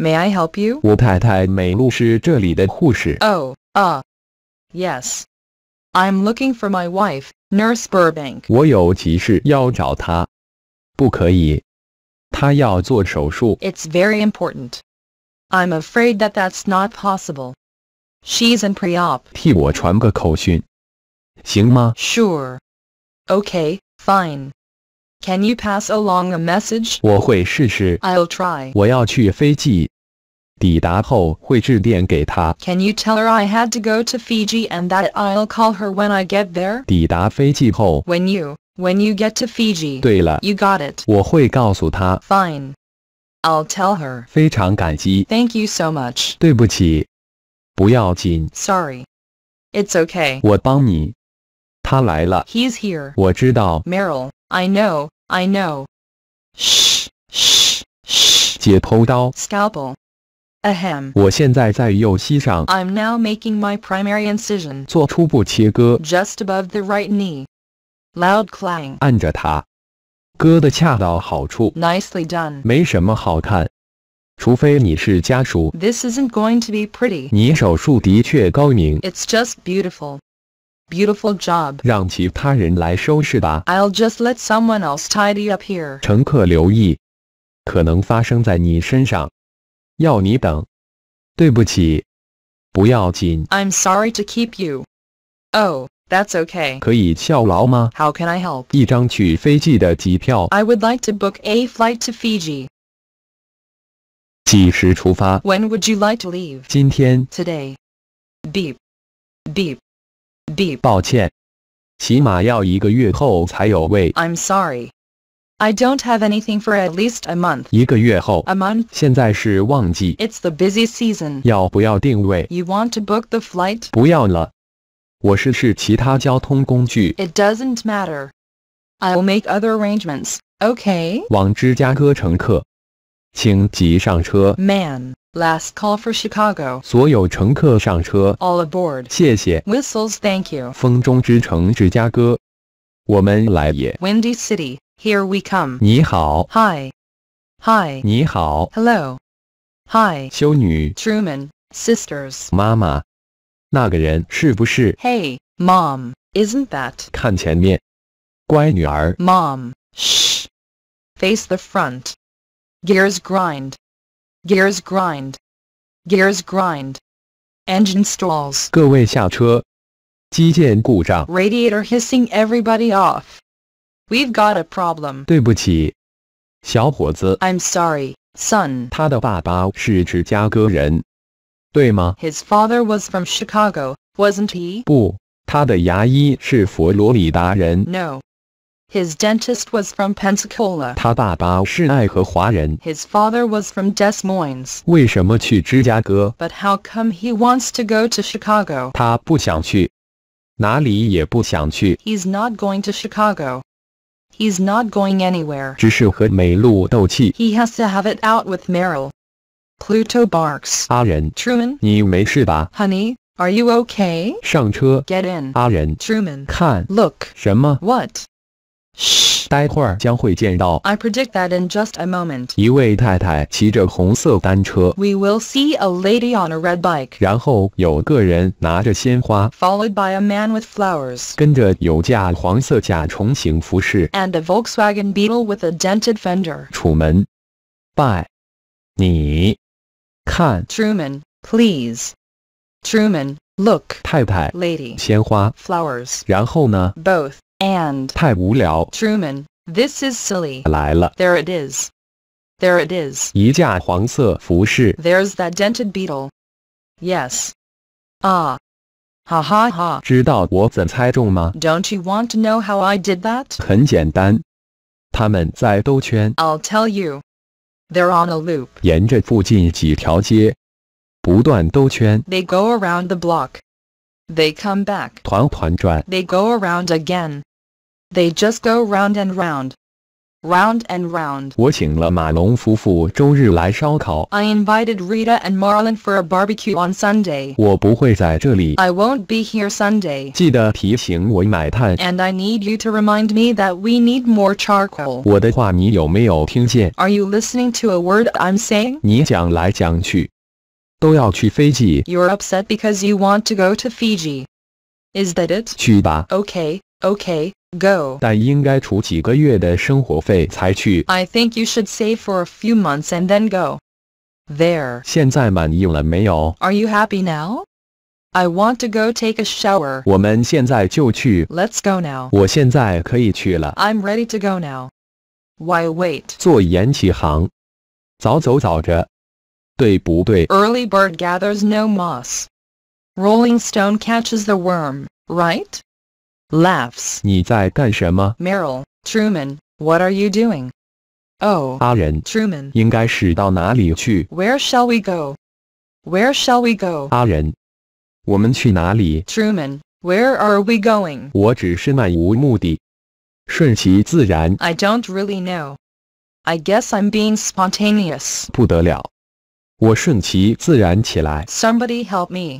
Speaker 2: May I help you?
Speaker 1: 我太太美露是这里的护士。
Speaker 2: Oh, ah. Uh, yes. I'm looking for my wife, Nurse Burbank.
Speaker 1: 我有急事要找她。不可以。她要做手术。
Speaker 2: It's very important. I'm afraid that that's not possible. She's in pre-op. Sure. Okay, fine. Can you pass along a message? 我
Speaker 1: 会试试。
Speaker 2: I'll try.
Speaker 1: 我要去飞机，抵达后会致电给她。
Speaker 2: Can you tell her I had to go to Fiji and that I'll call her when I get there?
Speaker 1: 抵达飞机后。
Speaker 2: When you when you get to Fiji. 对了，You got it.
Speaker 1: 我会告诉她。
Speaker 2: Fine. I'll tell her.
Speaker 1: 非常感激。Thank you so much. 对不起。
Speaker 2: Sorry, It's okay. He's here. Meryl, I know. I know. 嘘
Speaker 1: 嘘嘘。解剖刀。
Speaker 2: Scalpel. Ahem. i am now making my primary incision. Just above the right knee. Loud clang.
Speaker 1: Nicely done. 没什么好看。除非你是家属。
Speaker 2: This isn't going to be pretty.
Speaker 1: 你手术的确高明。
Speaker 2: It's just beautiful. Beautiful job.
Speaker 1: 让其他人来收拾吧。
Speaker 2: I'll just let someone else tidy up here.
Speaker 1: 乘客留意，可能发生在你身上，要你等。对不起，不要紧。
Speaker 2: I'm sorry to keep you. Oh. That's okay.
Speaker 1: How can I help? 一张去飞机的机票。I
Speaker 2: would like to book a flight to Fiji. When would you like to leave?
Speaker 1: Today.
Speaker 2: i am sorry. I don't have anything for at least a month.
Speaker 1: A month.
Speaker 2: It's the busy season.
Speaker 1: you
Speaker 2: want to book the flight? It does doesn't matter. I'll make other arrangements. Okay.
Speaker 1: 往芝加哥乘客。请即上车。
Speaker 2: Man, last call for Chicago.
Speaker 1: 所有乘客上车。
Speaker 2: All aboard. 谢谢。Whistles, thank you.
Speaker 1: 风中之城，芝加哥，我们来也。
Speaker 2: Windy City, here we come.
Speaker 1: 你好。
Speaker 2: Hi. Hi.
Speaker 1: 你好。
Speaker 2: Hello. Hi. 修女。Truman, sisters.
Speaker 1: 妈妈，那个人是不是
Speaker 2: ？Hey, mom, isn't that?
Speaker 1: 看前面，乖女儿。
Speaker 2: Mom, shh. Face the front gears grind, gears grind, gears grind, engine stalls.
Speaker 1: Radiator
Speaker 2: hissing everybody off. We've got a problem.
Speaker 1: 对不起，小伙子。am sorry, son. His
Speaker 2: father was from Chicago, wasn't he?
Speaker 1: 不，他的牙医是佛罗里达人。
Speaker 2: No. His dentist was from Pensacola.
Speaker 1: 他爸爸是爱荷华人.
Speaker 2: His father was from Des Moines.
Speaker 1: 为什么去芝加哥?
Speaker 2: But how come he wants to go to Chicago?
Speaker 1: 他不想去。哪里也不想去.
Speaker 2: He's not going to Chicago. He's not going anywhere.
Speaker 1: 只是和美露斗气.
Speaker 2: He has to have it out with Meryl.
Speaker 1: Pluto barks. 阿仁. Truman. 你没事吧?
Speaker 2: Honey. Are you okay?
Speaker 1: 上车. Get in. 阿仁. Truman. Look. 什么? What? I
Speaker 2: predict that in just a moment, We will see a lady on a red bike. Followed by a man with flowers.
Speaker 1: flowers。跟着有架黄色甲虫型服饰。
Speaker 2: And a Volkswagen Beetle with a dented fender. by Truman, please. Truman, look. Lady, flowers. both and
Speaker 1: 太无聊
Speaker 2: Truman, this is silly. 来了 There it is. There it is.
Speaker 1: 一架黄色服饰
Speaker 2: There's that dented beetle. Yes. Ah. Ha ha ha.
Speaker 1: 知道我怎猜中吗
Speaker 2: Don't you want to know how I did that?
Speaker 1: i will
Speaker 2: tell you. They're on a loop. They go around the block. They come back.
Speaker 1: They
Speaker 2: go around again. They just go round and round. Round and round. I invited Rita and Marlon for a barbecue on Sunday. I will won't be here Sunday.
Speaker 1: And
Speaker 2: I need you to remind me that we need more charcoal. Are you listening to a word I'm saying? You are upset because you want to go to Fiji. Is that it? Okay. okay go. I think you should save for a few months and then go. There.
Speaker 1: are
Speaker 2: you happy now? I want to go take a shower. let us go now.
Speaker 1: i
Speaker 2: am ready to go now. Why wait? Early bird gathers no moss. Rolling stone catches the worm, right? laughs.
Speaker 1: 你在干什么
Speaker 2: Truman, what are you doing? Oh,
Speaker 1: 阿仁 Truman, 应该驶到哪里去
Speaker 2: where shall we go? Where shall we go?
Speaker 1: 阿仁我们去哪里
Speaker 2: Truman, where are we going?
Speaker 1: 我只是漫无目的顺其自然
Speaker 2: I don't really know. I guess I'm being spontaneous.
Speaker 1: 不得了我顺其自然起来
Speaker 2: Somebody help me.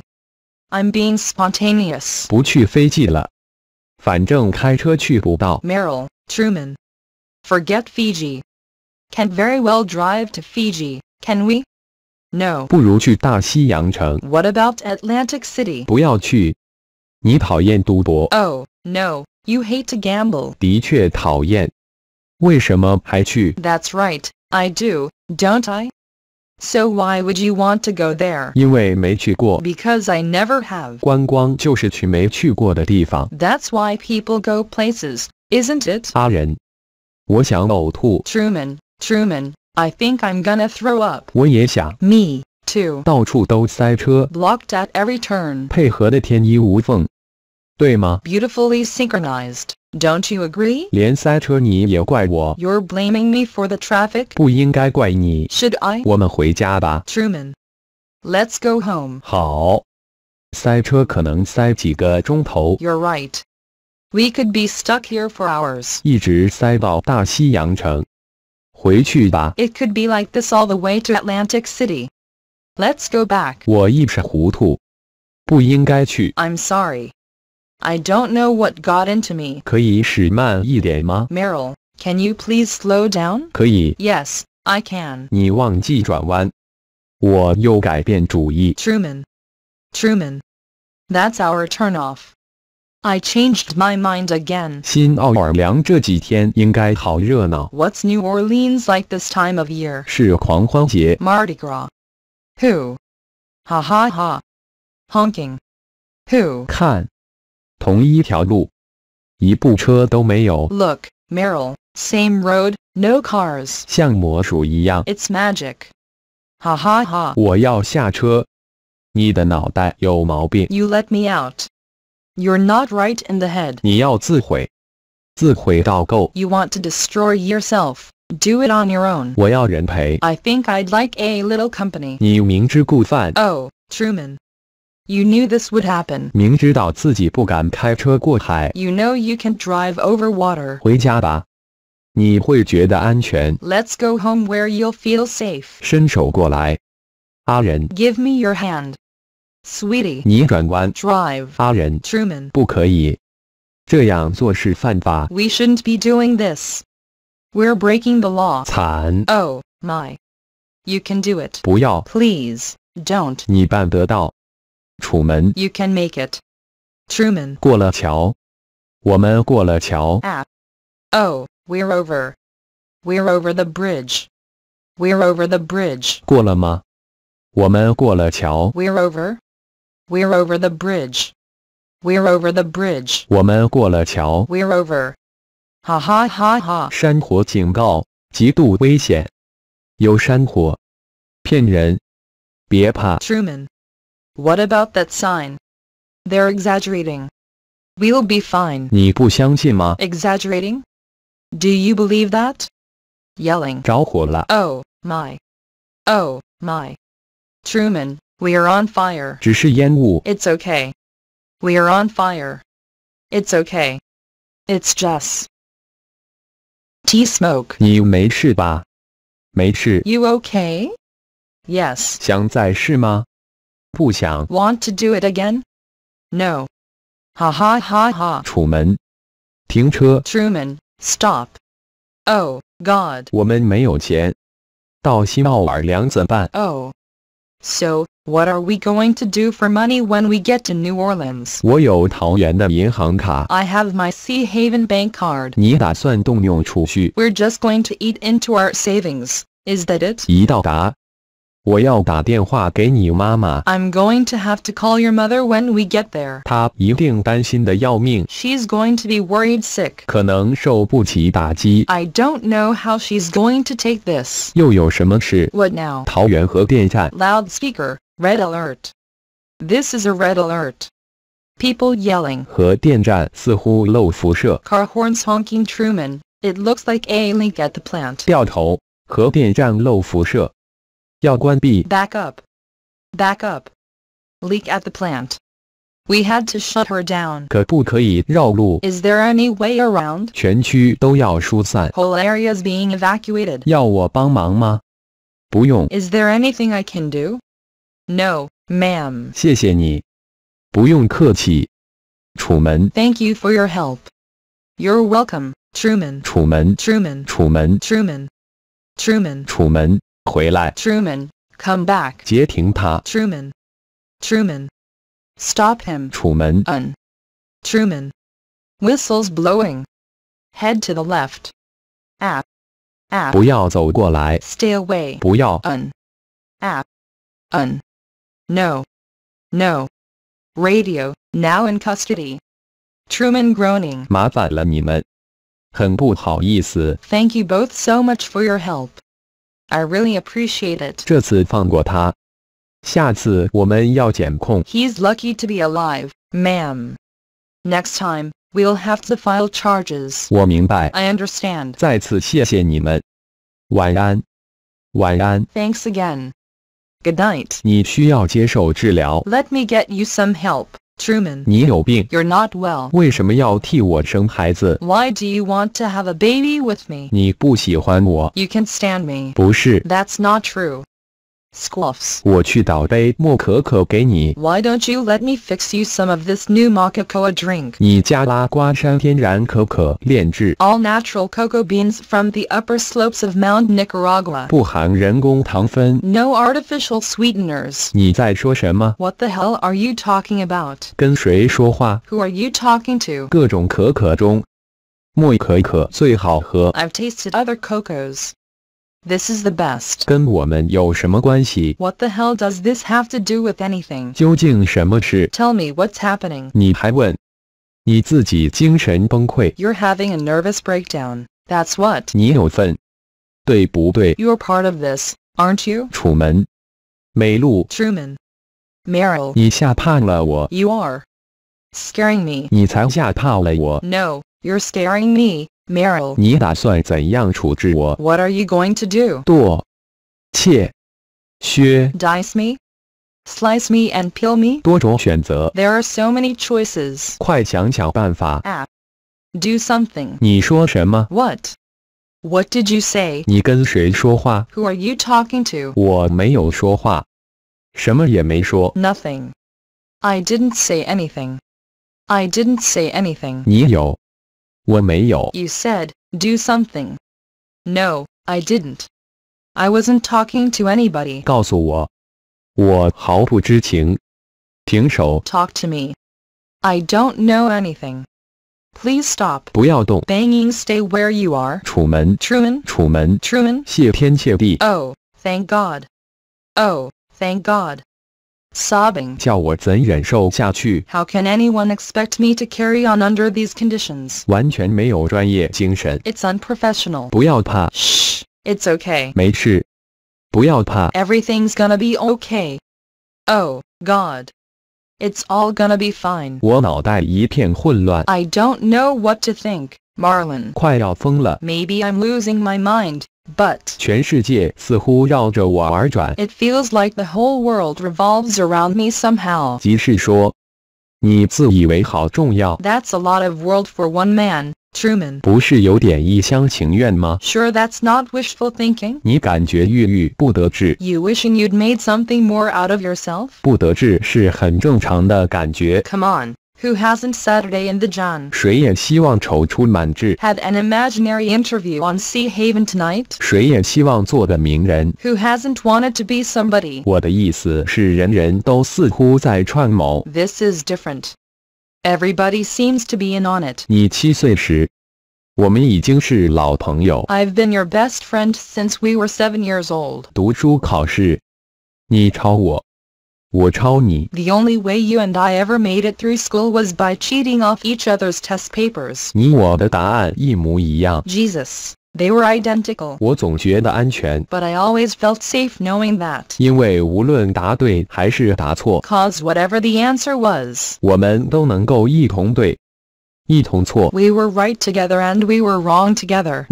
Speaker 2: I'm being spontaneous.
Speaker 1: 不去飞机了 Merrill
Speaker 2: Truman, forget Fiji. Can not very well drive to Fiji, can we? No.
Speaker 1: What
Speaker 2: about Atlantic City? Oh, no, you hate to gamble. That's right, I do, don't I? So why would you want to go there?
Speaker 1: Because
Speaker 2: I never have. That's why people go places, isn't it?
Speaker 1: 阿仁，我想呕吐。
Speaker 2: Truman, Truman, I think I'm gonna throw up. Me too.
Speaker 1: Blocked
Speaker 2: at every turn. Beautifully synchronized. Don't you agree? you are blaming me for the traffic.
Speaker 1: Should I?
Speaker 2: Truman. let let's go home. you are right. We could be stuck here for hours.
Speaker 1: 一直塞到大西洋城。回去吧。
Speaker 2: It could be like this all the way to Atlantic City. Let's go back.
Speaker 1: 我一时糊涂。不应该去。
Speaker 2: I'm sorry. I don't know what got into me. can you please slow down? Yes, I can.
Speaker 1: 你忘记转弯。我又改变主意。
Speaker 2: Truman, Truman, that's our turn-off. I changed my mind again. What's New Orleans like this time of year? Mardi Gras. Who? Ha ha ha. Honking. Who?
Speaker 1: 看。同一条路，一部车都没有。
Speaker 2: Look, Meryl, same road, no cars. cars。
Speaker 1: 像魔术一样。
Speaker 2: It's magic。哈哈哈！
Speaker 1: 我要下车。你的脑袋有毛病。
Speaker 2: You let me out. You're not right in the head.
Speaker 1: 你要自毁，自毁到够。
Speaker 2: You want to destroy yourself. Do it on your own.
Speaker 1: 我要人陪。I
Speaker 2: think I'd like a little company.
Speaker 1: 你明知故犯。
Speaker 2: Oh, Truman. You knew this would happen. You know you can drive over water.
Speaker 1: 回家吧，你会觉得安全.
Speaker 2: us go home where you'll feel safe. Give me your hand, sweetie.
Speaker 1: 你转弯。Drive. We 不可以，这样做是犯法。
Speaker 2: We shouldn't be doing this. We're breaking the law. Oh my. You can do it. Please, do don't.
Speaker 1: 你办得到。楚门。
Speaker 2: You can make it.
Speaker 1: Truman. 过了桥，我们过了桥。
Speaker 2: Ah. Oh, we're over. We're over the bridge. We're over the bridge.
Speaker 1: 过了吗？我们过了桥。
Speaker 2: We're over. We're over the bridge.
Speaker 1: We're over the bridge. 我们过了桥。
Speaker 2: We're over. Ha ha ha Truman. What about that sign? They're exaggerating. We'll be fine.
Speaker 1: 你不相信吗?
Speaker 2: Exaggerating? Do you believe that? Yelling.
Speaker 1: 着火了. Oh,
Speaker 2: my. Oh, my. Truman, we are on fire.
Speaker 1: 只是烟雾.
Speaker 2: It's okay. We are on fire. It's okay. It's just.
Speaker 1: Tea smoke. 你没事吧?没事.
Speaker 2: You okay? Yes.
Speaker 1: 想再试吗?不想
Speaker 2: want to do it again? No. Ha ha ha ha.
Speaker 1: 楚门，停车
Speaker 2: Truman, stop. Oh, God.
Speaker 1: 我们没有钱，到新奥尔良怎么办
Speaker 2: ？Oh. So, what are we going to do for money when we get to New Orleans?
Speaker 1: 我有桃园的银行卡
Speaker 2: ，I have my Sea Haven bank card.
Speaker 1: we are
Speaker 2: just going to eat into our savings. Is that it?
Speaker 1: 一到达 i am
Speaker 2: going to have to call your mother when we get there.
Speaker 1: She's
Speaker 2: going to be worried sick. I do don't know how she's going to take this.
Speaker 1: What now?
Speaker 2: Loudspeaker, red alert. This is a red alert. People yelling. Car horns honking. Truman, it looks like a leak at the plant.
Speaker 1: 掉头，核电站漏辐射。要关闭.
Speaker 2: Back up. Back up. Leak at the plant. We had to shut her down.
Speaker 1: 可不可以绕路?
Speaker 2: Is there any way around?
Speaker 1: 全区都要疏散.
Speaker 2: Whole areas being evacuated.
Speaker 1: 要我帮忙吗?
Speaker 2: Is there anything I can do? No, ma'am.
Speaker 1: Truman.
Speaker 2: Thank you for your help. You're welcome, Truman.
Speaker 1: 楚门. Truman. Truman. Truman. Truman. 楚门。回来。
Speaker 2: Truman, come back.
Speaker 1: 截停他。
Speaker 2: Truman, Truman, stop him. 楚门。Un. Truman, whistles blowing. Head to the left. App. App. 不
Speaker 1: 要走过来。Stay
Speaker 2: away. 不要。Un. App. Un. No. No. Radio, now in custody. Truman groaning.
Speaker 1: 麻烦了你们。很不好意思。
Speaker 2: Thank you both so much for your help. I really appreciate it.
Speaker 1: 这次放过他，下次我们要检控。
Speaker 2: He's lucky to be alive, ma'am. Next time, we'll have to file charges. 我明白。I understand.
Speaker 1: 再次谢谢你们，晚安，晚安。
Speaker 2: Thanks again. Good night.
Speaker 1: 你需要接受治疗。
Speaker 2: Let me get you some help. Truman,
Speaker 1: you are
Speaker 2: not well.
Speaker 1: Why do you want
Speaker 2: to have a baby with me? You can stand That's not true。Squaffs. Why do don't you let me fix you some of this new Macacoa drink? All natural cocoa beans from the upper slopes of Mount Nicaragua.
Speaker 1: No
Speaker 2: artificial sweeteners.
Speaker 1: What
Speaker 2: the hell are you talking about?
Speaker 1: Who
Speaker 2: are you talking to?
Speaker 1: 各种可可中，莫可可最好喝. have
Speaker 2: tasted other cocos. This is the best.
Speaker 1: 跟我们有什么关系?
Speaker 2: What the hell does this have to do with anything?
Speaker 1: 究竟什么事?
Speaker 2: Tell me what's happening. you are having a nervous breakdown. That's what. you are part of this, aren't you?
Speaker 1: Truman 楚门，美露。Truman,
Speaker 2: Merrill. You are scaring me.
Speaker 1: No, you
Speaker 2: you're scaring me. Meryl, What are you going to do？
Speaker 1: 剁、切、削，dice
Speaker 2: Dice me slice me, and peel
Speaker 1: There
Speaker 2: are so many App, do What? What did you say?
Speaker 1: 你跟谁说话?
Speaker 2: Who are you talking to? Nothing. I didn't say anything. I didn't say anything.
Speaker 1: 你有我没有.
Speaker 2: You said, do something. No, I didn't. I wasn't talking to anybody.
Speaker 1: 告诉我.我毫不知情.停手.
Speaker 2: Talk to me. I don't know anything. Please stop. 不要动. Banging stay where you are.
Speaker 1: 楚门. Truman. 楚门. Truman. 谢天谢地.
Speaker 2: Oh, thank God. Oh, thank God sobbing. how can anyone expect me to carry on under these conditions? conditions？
Speaker 1: 完全没有专业精神。
Speaker 2: It's unprofessional。
Speaker 1: 不要怕。Shh,
Speaker 2: it's okay. Everything's going gonna be okay. Oh, God. It's all gonna be fine.
Speaker 1: 我脑袋一片混乱。
Speaker 2: I don't know what to think, Marlin.
Speaker 1: 快要疯了。
Speaker 2: Maybe I'm losing my mind. But
Speaker 1: it
Speaker 2: feels like the whole world revolves around me somehow. That's a lot of world for one man, Truman. that's not wishful thinking. You wishing you'd made something more out of yourself.
Speaker 1: Come on
Speaker 2: who hasn't Saturday in the John
Speaker 1: 谁也希望踌出满志
Speaker 2: had an imaginary interview on Sea Haven tonight?
Speaker 1: 谁也希望做个名人
Speaker 2: who hasn't wanted to be somebody?
Speaker 1: 我的意思是人人都似乎在串谋
Speaker 2: This is different. Everybody seems to be in on it.
Speaker 1: 你七岁时我们已经是老朋友
Speaker 2: I've been your best friend since we were seven years old.
Speaker 1: 读书考试你超我 the
Speaker 2: only way you and I ever made it through school was by cheating off each other's test papers. Jesus. They were identical.
Speaker 1: But
Speaker 2: I always felt safe knowing that. Cause whatever the answer was. We were right together and we were wrong together.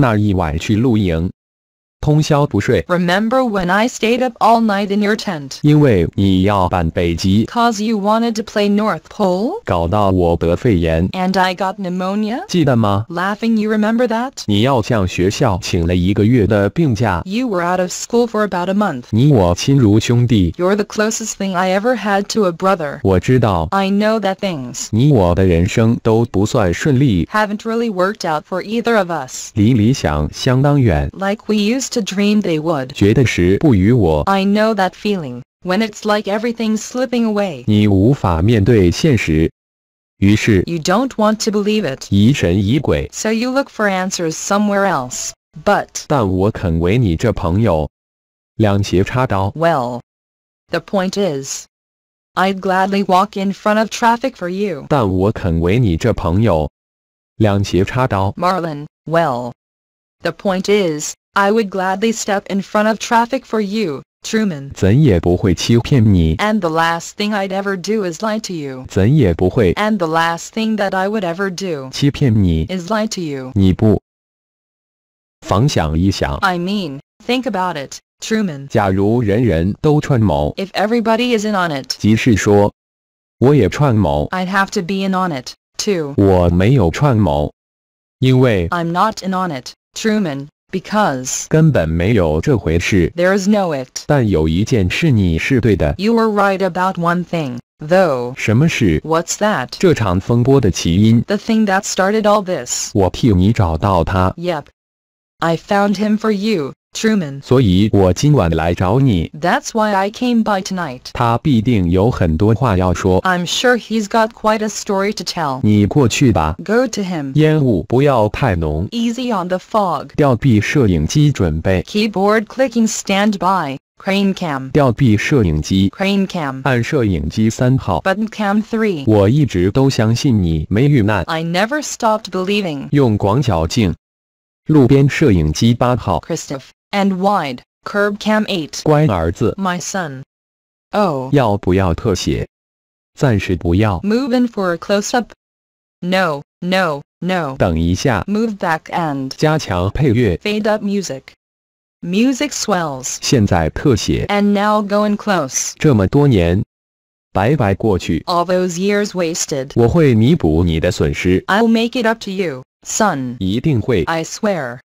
Speaker 1: 通宵不睡。
Speaker 2: Remember when I stayed up all night in your tent?
Speaker 1: 因为你要办北极。
Speaker 2: Cause you wanted to play North Pole?
Speaker 1: 搞到我得肺炎。
Speaker 2: And I got pneumonia? Laughing. you remember that?
Speaker 1: 你要向学校请了一个月的病假。
Speaker 2: You were out of school for about a month.
Speaker 1: 你我亲如兄弟。
Speaker 2: You're the closest thing I ever had to a brother.
Speaker 1: 我知道。
Speaker 2: I know that things.
Speaker 1: 你我的人生都不算顺利。
Speaker 2: Haven't really worked out for either of us.
Speaker 1: 离理想相当远。
Speaker 2: Like we used used to dream they would. I know that feeling, when it's like everything's slipping away. You don't want to believe
Speaker 1: it.
Speaker 2: so you look for answers somewhere else. But Well, the point is, I'd gladly walk in front of traffic for you.
Speaker 1: 但我肯为你这朋友，两肋插刀。
Speaker 2: Marlon, well, the point is, I would gladly step in front of traffic for you, Truman. And the last thing I'd ever do is lie to you.
Speaker 1: And
Speaker 2: the last thing that I would ever do
Speaker 1: is
Speaker 2: lie to you.
Speaker 1: 你不。防想一想. I
Speaker 2: mean, think about it, Truman. If everybody is in on it.
Speaker 1: 即是说，我也串某.
Speaker 2: I'd have to be in on it, too. i I'm not in on it, Truman.
Speaker 1: Because there is no it. you were right about one thing, though. What's that? The
Speaker 2: thing that started all this. Yep. I found him for you. Truman. That's why I came by tonight. i am sure he's got quite a story to tell. Go to him. Easy on the fog. Keyboard clicking stand by. Crane cam.
Speaker 1: Crane cam. 按摄影机三号。Button cam three. I
Speaker 2: never stopped believing.
Speaker 1: 用广角镜。路边摄影机八号。
Speaker 2: Christoph and wide. Curb cam 8. My son. Oh. Move in for a close-up. No, no, no. Move back and.
Speaker 1: Fade
Speaker 2: up music. Music swells.
Speaker 1: And
Speaker 2: now go in close.
Speaker 1: those
Speaker 2: years wasted.
Speaker 1: i
Speaker 2: will make it up to you, son.
Speaker 1: I
Speaker 2: swear.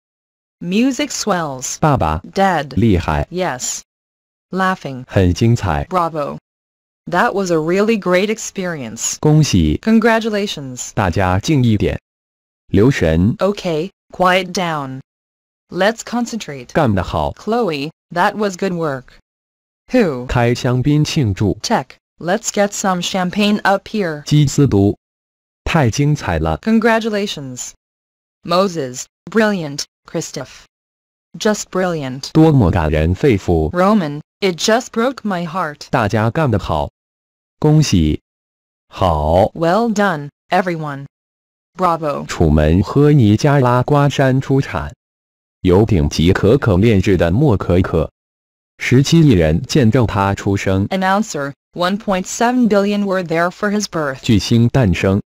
Speaker 2: Music swells. 爸爸 Dad. 厉害 Yes. Laughing.
Speaker 1: 很精彩
Speaker 2: Bravo. That was a really great experience.
Speaker 1: 恭喜
Speaker 2: Congratulations.
Speaker 1: 大家静一点留神
Speaker 2: Okay, quiet down. Let's concentrate. 干得好 Chloe, that was good work. Who?
Speaker 1: 开香槟庆祝
Speaker 2: Check. Let's get some champagne up here.
Speaker 1: 基斯毒太精彩了
Speaker 2: Congratulations. Moses, brilliant. Christoph. Just brilliant.
Speaker 1: Roman,
Speaker 2: it just broke my heart. Well done, everyone. Bravo.
Speaker 1: 楚门喝尼加拉瓜山出产，由顶级可可炼制的莫可可。十七亿人见证他出生。
Speaker 2: Announcer, 1.7 billion were there for his birth.
Speaker 1: 巨星诞生，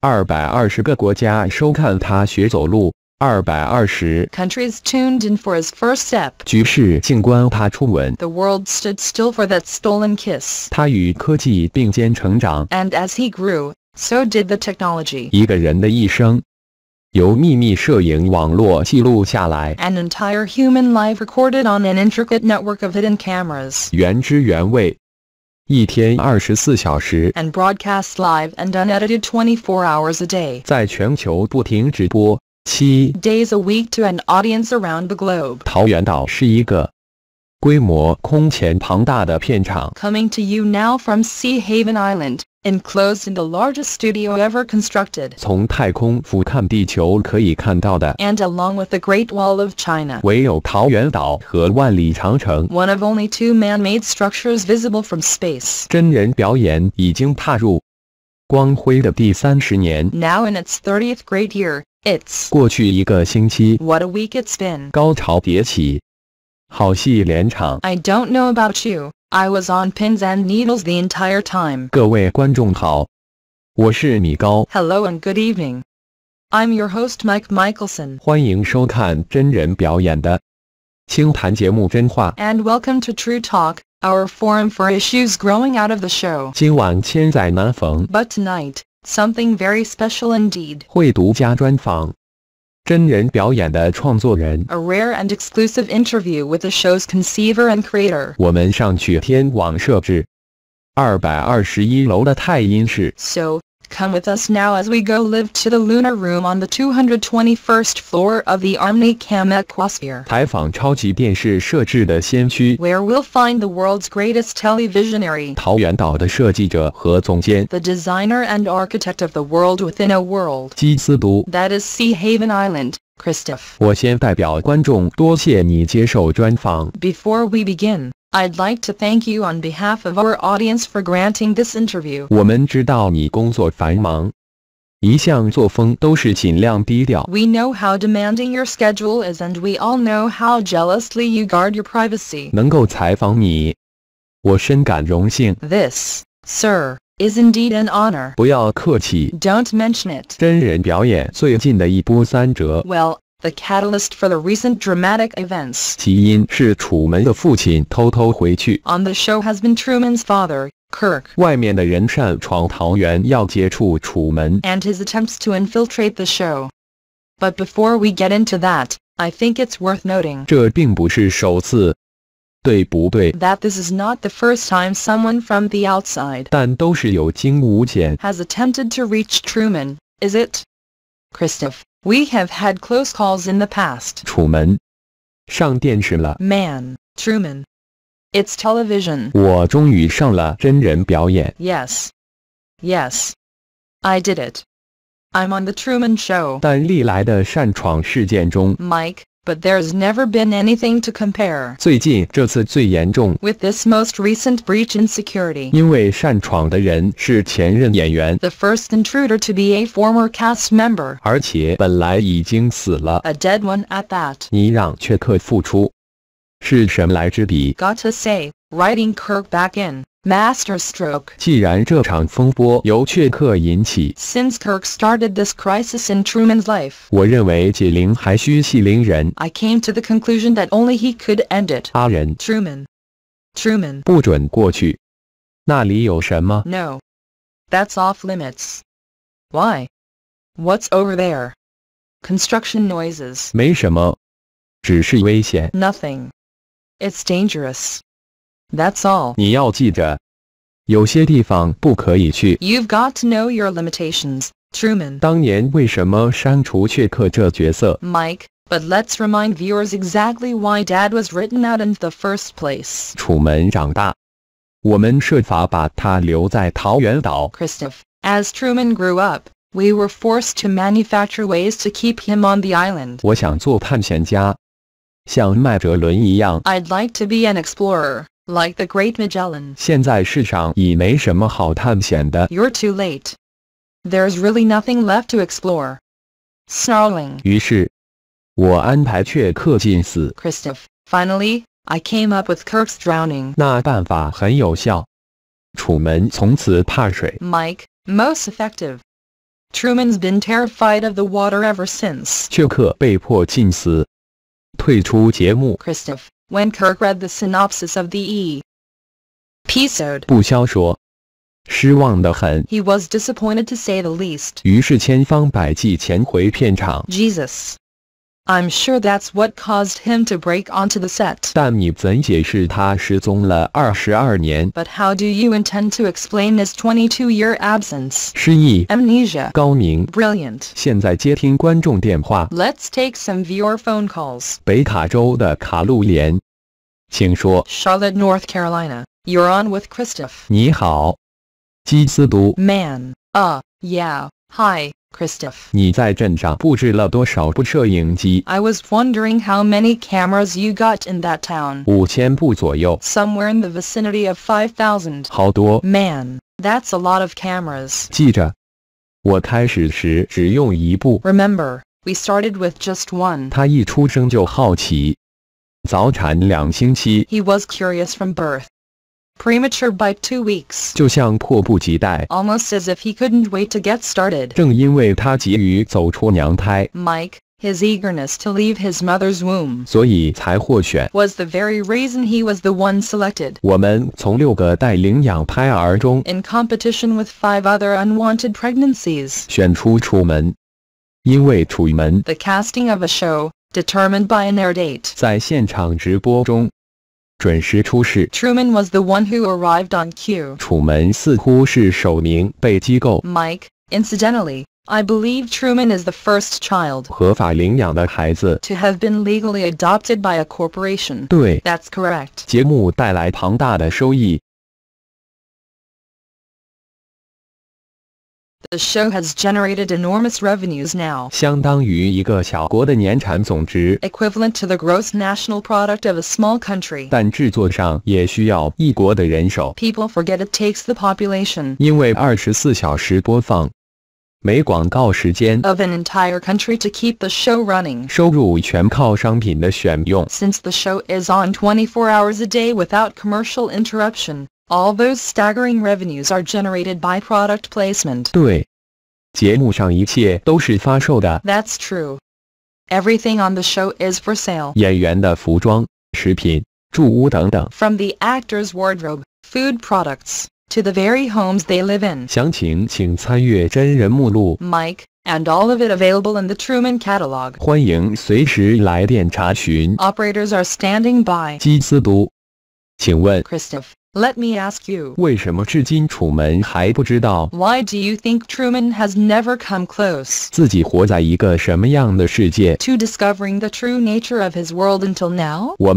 Speaker 1: 二百二十个国家收看他学走路。二百二十
Speaker 2: countries tuned in for his first step.
Speaker 1: The
Speaker 2: world stood still for that stolen kiss。
Speaker 1: 他与科技并肩成长。
Speaker 2: And as he grew, so did the technology.
Speaker 1: An
Speaker 2: entire human life recorded on an intricate network of hidden cameras. And broadcast live and unedited 24 hours a day.
Speaker 1: day，在全球不停直播。七
Speaker 2: days a week to an audience around the globe。
Speaker 1: 桃源岛是一个规模空前庞大的片场。
Speaker 2: Coming to you now from Sea Haven Island, enclosed in the largest studio ever constructed。
Speaker 1: 从太空俯瞰地球可以看到的。
Speaker 2: And along with the Great Wall of China，
Speaker 1: 唯有桃源岛和万里长城。
Speaker 2: One of only two man-made structures visible from space。
Speaker 1: 真人表演已经踏入光辉的第三十年。
Speaker 2: Now in its thirtieth great year. It's
Speaker 1: 过去一个星期
Speaker 2: ，What a week it's been，
Speaker 1: 高潮迭起，好戏连场。
Speaker 2: I don't know about you, I was on pins and needles the entire time。
Speaker 1: 各位观众好，我是米高。
Speaker 2: Hello and good evening. I'm your host Mike Michelson。
Speaker 1: 欢迎收看真人表演的清谈节目《真话》。
Speaker 2: And welcome to True Talk, our forum for issues growing out of the show。
Speaker 1: 今晚千载难逢。
Speaker 2: But tonight. Something very special indeed. A rare and exclusive interview with the show's conceiver and creator. So, Come with us now as we go live to the lunar room on the 221st floor of the Cam Aquasphere. Where we we'll find the world's greatest televisionary. The designer and architect of the world within a world. That is Sea Haven Island, Christoph.
Speaker 1: Before
Speaker 2: we begin. I'd like to thank you on behalf of our audience for granting this interview. We know how demanding your schedule is, and we all know how jealously you guard your privacy. This, sir, is indeed an honor.
Speaker 1: do not mention it. 真人表演最近的一波三折。
Speaker 2: Well, the catalyst for the recent dramatic events.
Speaker 1: on the show has been Truman's father, Kirk. and
Speaker 2: his attempts to infiltrate the show. But before we get into that, I think it's worth noting.
Speaker 1: That
Speaker 2: this is not the first time someone from the outside
Speaker 1: has
Speaker 2: attempted to reach Truman, is it? Christoph, we have had close calls in the past. Truman. It's television. Yes. I did it. I'm on the Truman Show. Mike, but there's never been anything to compare. with this most recent breach in security.
Speaker 1: the
Speaker 2: first intruder to be a former cast member. a dead one at that. got to say, writing Kirk back in. Masterstroke.
Speaker 1: 既然这场风波由雀克引起
Speaker 2: ，Since Kirk started this crisis in Truman's life，
Speaker 1: 我认为解铃还需系铃人。
Speaker 2: I came to the conclusion that only he could end
Speaker 1: it.？No，that's
Speaker 2: off limits. Why? What's over there? Construction noises.
Speaker 1: 没什么，只是危险。
Speaker 2: Nothing. It's dangerous. That's all.
Speaker 1: You have
Speaker 2: got to know your limitations, Truman. Mike. but let's remind viewers exactly why Dad was written out in the first place. as Truman grew up. We were forced to manufacture ways to keep him on the island. I would like to be an explorer like the Great Magellan. you are too late. There's really nothing left to explore. Snarling.
Speaker 1: 于是，我安排却克尽死。
Speaker 2: Christoph, finally, I came up with Kirk's drowning.
Speaker 1: 那办法很有效。楚门从此怕水。
Speaker 2: Mike, most effective. Truman's been terrified of the water ever since.
Speaker 1: 却克被迫浸死，退出节目。
Speaker 2: Christoph, when Kirk read the synopsis of the episode.
Speaker 1: He
Speaker 2: was disappointed to say the least. Jesus, i I'm sure that's what caused him to break onto the set. But how do you intend to explain his 22-year absence? amnesia.
Speaker 1: brilliant.
Speaker 2: let us take some viewer phone calls.
Speaker 1: 北卡州的卡路莲.请说。
Speaker 2: Charlotte, North Carolina. You're on with Christoph.
Speaker 1: 你好，基斯读。
Speaker 2: Man, uh, yeah, hi, Christoph.
Speaker 1: 你在镇上布置了多少部摄影机
Speaker 2: ？I was wondering how many cameras you got in that town.
Speaker 1: 五千部左右。
Speaker 2: Somewhere in the vicinity of five thousand. 好多。Man, that's a lot of cameras.
Speaker 1: 记着，我开始时只用一部。Remember, we started with just one. 他一出生就好奇。he
Speaker 2: was curious from birth. Premature by two weeks.
Speaker 1: almost
Speaker 2: as if he couldn't wait to get started. Mike, his eagerness to leave his mother's womb, was the very reason he was the one selected. in competition with five other unwanted pregnancies,
Speaker 1: the
Speaker 2: casting of a show。determined by an air date. Truman was the one who arrived on cue. Mike. Incidentally, I believe Truman is the first child
Speaker 1: to
Speaker 2: have been legally adopted by a corporation. That's correct.
Speaker 1: 节目带来庞大的收益。
Speaker 2: The show has generated enormous revenues now.
Speaker 1: equivalent to
Speaker 2: the gross national product of a small country. People forget it takes the population. of an entire country to keep the show Since the show is on 24 hours a day without commercial interruption，all those staggering revenues are generated by product placement. That's true. Everything on the show is for sale. From the actors' wardrobe, food products to the very homes they live in. Mike, And all of it available in the Truman catalog. Operators are standing by. Let me ask you. Why do you think Truman has never come close? To discovering the true nature of his world until now. We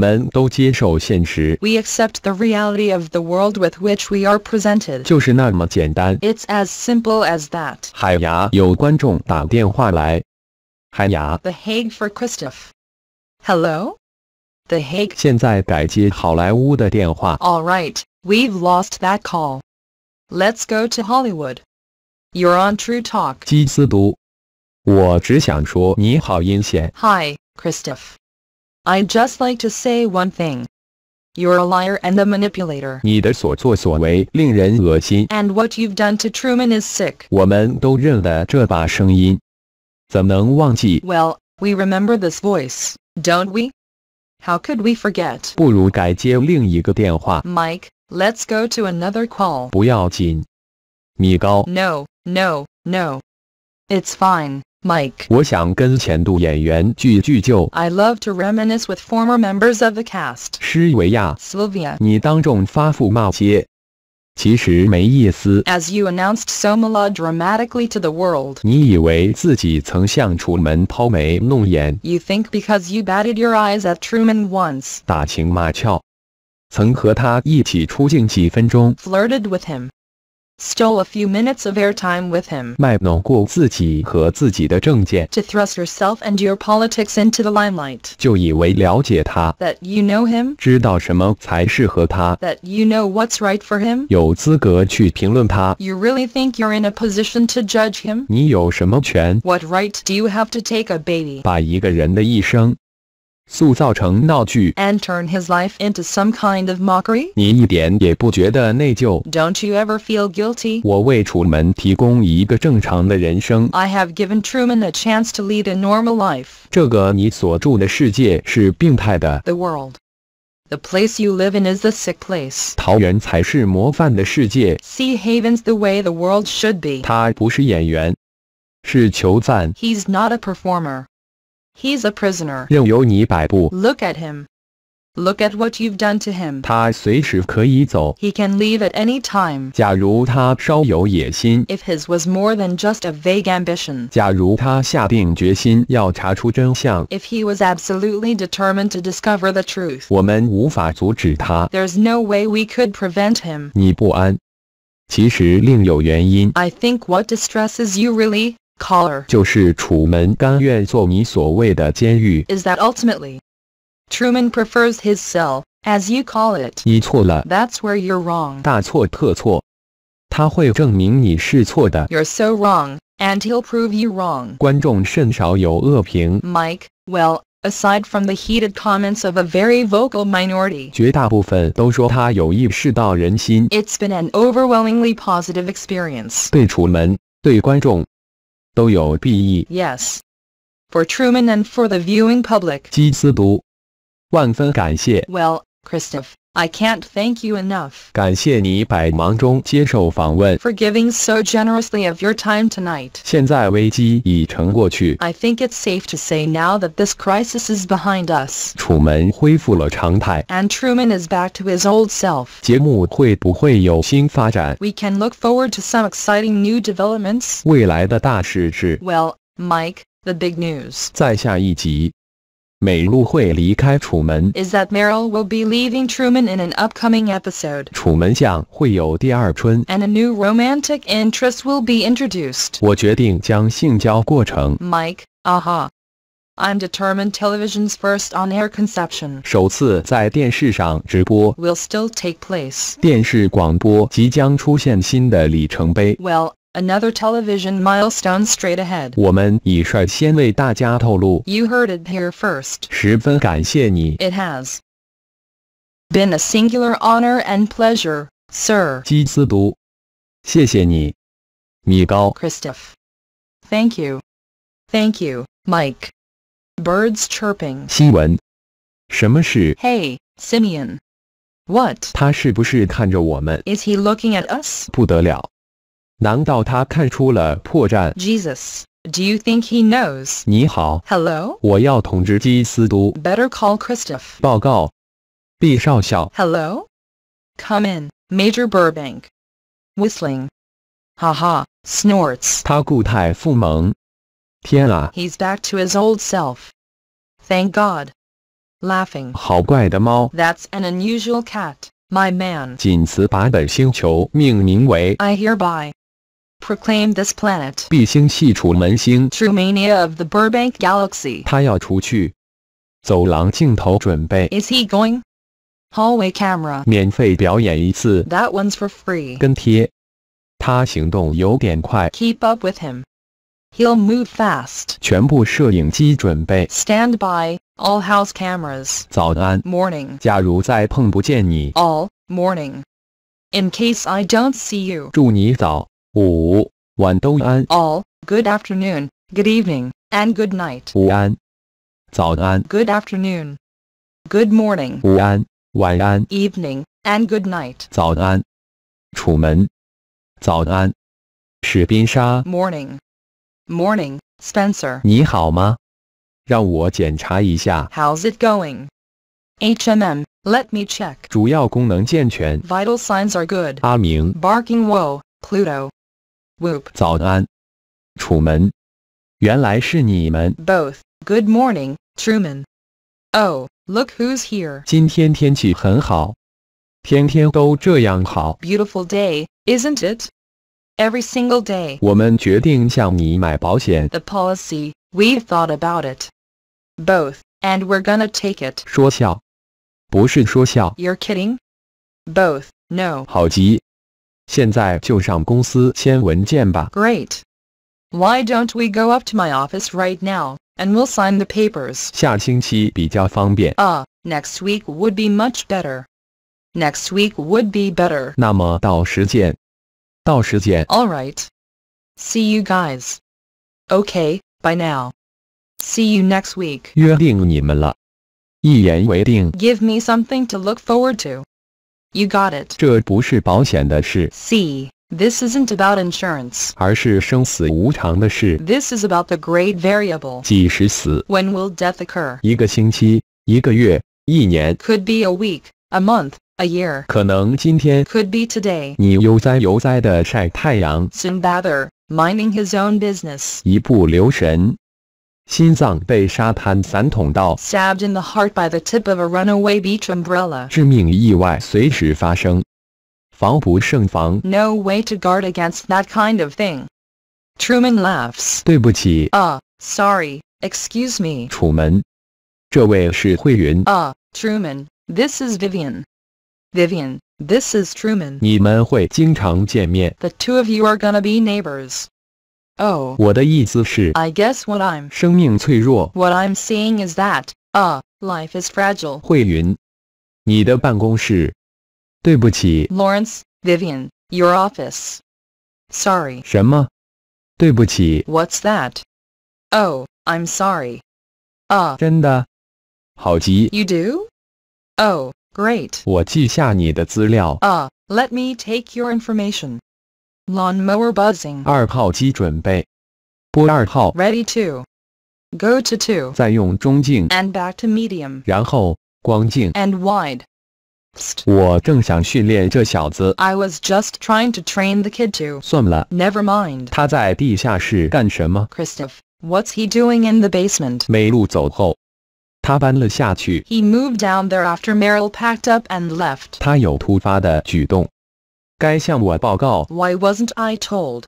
Speaker 2: accept the reality of the world with which we are presented.
Speaker 1: It's
Speaker 2: as simple as that.
Speaker 1: 海牙有观众打电话来。海牙。
Speaker 2: The Hague for Christoph. Hello. The Hague. All right, we've lost that call. Let's go to Hollywood. You're on True Talk.
Speaker 1: 基斯读，我只想说你好阴险。
Speaker 2: Hi, Christoph. I'd just like to say one thing. You're a liar and a manipulator. and what you've done to Truman is sick. Well, we remember this voice, don't we? How could we forget? Mike, let let's go to another call.
Speaker 1: 不要紧，米高。
Speaker 2: No, no, no. no. It's fine, Mike. I love to reminisce with former members of the cast.
Speaker 1: 施维亚，你当众发副骂街。其实没意思。
Speaker 2: As you announced so dramatically to the You think because you batted your eyes at Truman Flirted with him，stole a few minutes of airtime with him. to thrust yourself and your politics into the limelight.
Speaker 1: 就以为了解他
Speaker 2: that you know him.
Speaker 1: 知道什么才适合他
Speaker 2: that you know what's right for him.
Speaker 1: 有资格去评论他
Speaker 2: you really think you're in a position to judge him.
Speaker 1: 你有什么权
Speaker 2: what right do you have to take a baby?
Speaker 1: 把一个人的一生 and
Speaker 2: turn his life into some kind of mockery.
Speaker 1: do not
Speaker 2: you ever feel guilty? I have given Truman a chance to lead a normal life. world, the place you live in is the sick place.
Speaker 1: 桃园才是模范的世界。
Speaker 2: See Haven's the way the world should be.
Speaker 1: He's
Speaker 2: not a performer. He's a prisoner.
Speaker 1: Look
Speaker 2: at him. Look at what you've done to him.
Speaker 1: He
Speaker 2: can leave at any time.
Speaker 1: If
Speaker 2: his was more than just a vague ambition. If he was absolutely determined to discover the truth. There's no way we could prevent him. I think what distresses you really collar
Speaker 1: 就是楚门甘愿做你所谓的监狱。
Speaker 2: Is that ultimately Truman prefers his cell, as you call it？
Speaker 1: 你错了
Speaker 2: ，That's where you're wrong。
Speaker 1: 大错特错，他会证明你是错的。
Speaker 2: You're so wrong, and he'll prove you wrong。
Speaker 1: 观众甚少有恶评。
Speaker 2: Mike, well. aside from the heated comments of a very vocal minority. It's been an overwhelmingly positive experience.
Speaker 1: 都有裨益。
Speaker 2: Yes, for Truman and for the viewing public.
Speaker 1: 基斯读，万分感谢。
Speaker 2: Well, Christoph. I can't thank you enough.
Speaker 1: 感谢你百忙中接受访问。
Speaker 2: For giving so generously of your time tonight.
Speaker 1: 现在危机已成过去。
Speaker 2: I think it's safe to say now that this crisis is behind us.
Speaker 1: 楚门恢复了常态。And Truman is back to his old self. 节目会不会有新发展
Speaker 2: ？We can look forward to some exciting new developments.
Speaker 1: 未来的大事是。
Speaker 2: Well, Mike, the big news.
Speaker 1: 在下一集。is
Speaker 2: that Meryl will be leaving Truman in an upcoming episode?
Speaker 1: and
Speaker 2: a new romantic interest will be introduced. Mike, aha. I'm determined television's first on-air conception
Speaker 1: 首次在电视上直播
Speaker 2: will still take place
Speaker 1: 电视广播即将出现新的里程碑
Speaker 2: Well, Another television milestone straight ahead.
Speaker 1: You heard
Speaker 2: it here first.
Speaker 1: It
Speaker 2: has been a singular honor and pleasure, sir.
Speaker 1: 基斯读，谢谢你，米高。
Speaker 2: Christoph. Thank you. Thank you, Mike. Birds chirping. Hey, Simeon. What?
Speaker 1: 他是不是看着我们
Speaker 2: ？Is he looking at us?
Speaker 1: 不得了。Jesus,
Speaker 2: do you think he knows?
Speaker 1: Hello. Better
Speaker 2: call Hello. come in, Major Burbank. Whistling.
Speaker 1: Snorts. He's
Speaker 2: back to his old self. Thank God. Laughing. That's an unusual cat, my man.
Speaker 1: 仅此把本星球命名为
Speaker 2: I hereby. Proclaim this planet
Speaker 1: True mania of the Burbank Galaxy. 他要出去。走廊镜头准备 Is
Speaker 2: he going? Hallway camera.
Speaker 1: 免费表演一次 That one's
Speaker 2: for free. 跟
Speaker 1: 贴。他行动有点快
Speaker 2: Keep up with him. He'll move fast.
Speaker 1: 全部摄影机准备
Speaker 2: Stand by. All house cameras. 早安 Morning.
Speaker 1: 假如再碰不见你
Speaker 2: All morning. In case I don't see you.
Speaker 1: 祝你早。all
Speaker 2: good afternoon, good evening, and good night.
Speaker 1: 午安，早安。Good afternoon,
Speaker 2: good morning.
Speaker 1: 午安，晚安。
Speaker 2: Evening and good night.
Speaker 1: 早安，楚门。早安，史宾莎。
Speaker 2: Morning, morning, Spencer.
Speaker 1: 你好吗？让我检查一下。
Speaker 2: How's it going? HMM. Let me check.
Speaker 1: 主要功能健全。
Speaker 2: Vital signs are good. 阿明。Barking woe. Pluto. Whoop.
Speaker 1: 早安，楚门。原来是你们。
Speaker 2: Both. Good morning, Truman. Oh, look who's here.
Speaker 1: 今天天气很好，天天都这样好。
Speaker 2: Beautiful day, isn't it? Every single day.
Speaker 1: 我们决定向你买保险。The
Speaker 2: policy. we thought about it. Both. And we're gonna take it.
Speaker 1: 说笑，不是说笑。
Speaker 2: You're kidding? Both. No.
Speaker 1: 好极，现在就上公司签文件吧。
Speaker 2: Great. Why don't we go up to my office right now, and we'll sign the papers?
Speaker 1: 下星期比较方便。
Speaker 2: Uh, next week would be much better. Next week would be better.
Speaker 1: 那么到时见。到时见。
Speaker 2: All right. See you guys. Okay, Bye now. See you next week.
Speaker 1: 约定你们了。一言为定。
Speaker 2: Give me something to look forward to. You got it. See, This isn't about insurance.
Speaker 1: This
Speaker 2: is about the great variable. When will death occur? Could be a week, a month, a year.
Speaker 1: Could
Speaker 2: be today.
Speaker 1: 你悠哉悠哉地晒太阳。
Speaker 2: Soon minding his own business.
Speaker 1: 一不留神。心脏被沙滩伞捅到
Speaker 2: ，stabbed in the heart by the tip of a runaway beach umbrella。
Speaker 1: 致命意外随时发生，防不胜防。
Speaker 2: No way to guard against that kind of thing. Truman laughs. sorry. excuse me.
Speaker 1: Truman, this
Speaker 2: is Vivian. Vivian, this is Truman.
Speaker 1: The
Speaker 2: two of you are gonna be neighbors. Oh.
Speaker 1: I
Speaker 2: guess what I'm
Speaker 1: What
Speaker 2: i I'm seeing is that, uh, life is fragile. Lawrence, Vivian, your office. Sorry. What's that? Oh, I'm sorry. Uh. You do? Oh, great.
Speaker 1: 我记下你的资料。
Speaker 2: Uh, let me take your information. Lawnmower buzzing.
Speaker 1: Ready to. Go to two.
Speaker 2: And back to medium. And wide. I was just trying to train the kid to. Never mind. Christoph, what's he doing in the basement?
Speaker 1: 梅露走后，他搬了下去。
Speaker 2: He moved down there after Meryl packed up and left.
Speaker 1: 他有突发的举动。该向我报告。
Speaker 2: Why wasn't I told?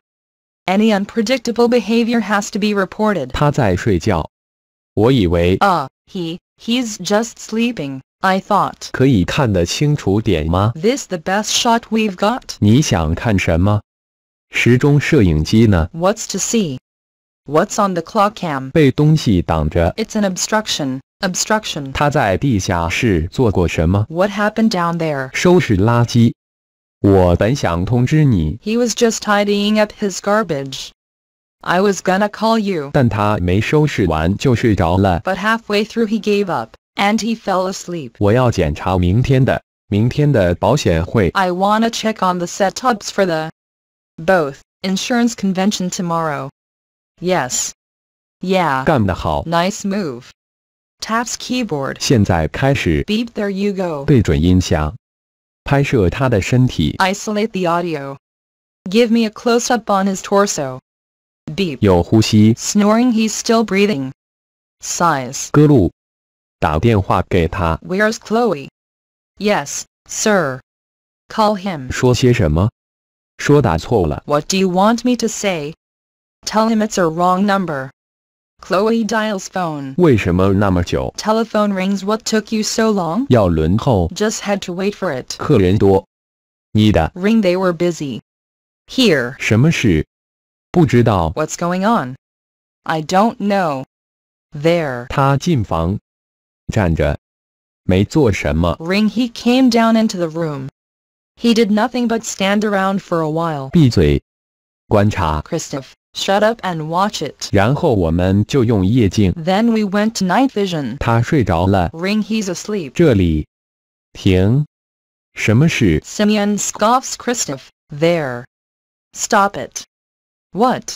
Speaker 2: Any unpredictable behavior has to be reported.
Speaker 1: 他在睡觉，我以为。
Speaker 2: Uh, he, he's just sleeping. I thought.
Speaker 1: 可以看得清楚点吗
Speaker 2: ？This the best shot we've got.
Speaker 1: 你想看什么？时钟摄影机呢
Speaker 2: ？What's to see?
Speaker 1: What's on the clock cam? 被东西挡着。
Speaker 2: It's an obstruction. Obstruction.
Speaker 1: 他在地下室做过什么
Speaker 2: ？What happened down there?
Speaker 1: 收拾垃圾。
Speaker 2: he was just tidying up his garbage. I was gonna call you. But halfway through he gave up, and he fell asleep.
Speaker 1: I want
Speaker 2: wanna check on the setups for the both insurance convention tomorrow. Yes. Yeah. Nice move. Taps keyboard.
Speaker 1: Beep.
Speaker 2: there you go. 对
Speaker 1: 准音响。Isolate
Speaker 2: the audio. Give me a close-up on his torso. Beep. Snoring. He's still breathing. Sighs. Where's Chloe? Yes, sir. Call him. What do you want me to say? Tell him it's a wrong number. Chloe dials phone. Telephone rings. What took you so long? Just had to wait for it.
Speaker 1: 客人多。你的
Speaker 2: ring. They were busy. Here.
Speaker 1: What's
Speaker 2: going on? I don't know. There.
Speaker 1: Ring
Speaker 2: He came down into the room. He did nothing but stand around for a while.
Speaker 1: 闭嘴。观察。
Speaker 2: Christoph. Shut up and watch it. Then we went to night vision.
Speaker 1: 他睡着了。
Speaker 2: Ring, he's asleep.
Speaker 1: 这里，停。什么事
Speaker 2: ？Simeon scoffs Kristoff. There. Stop it. What?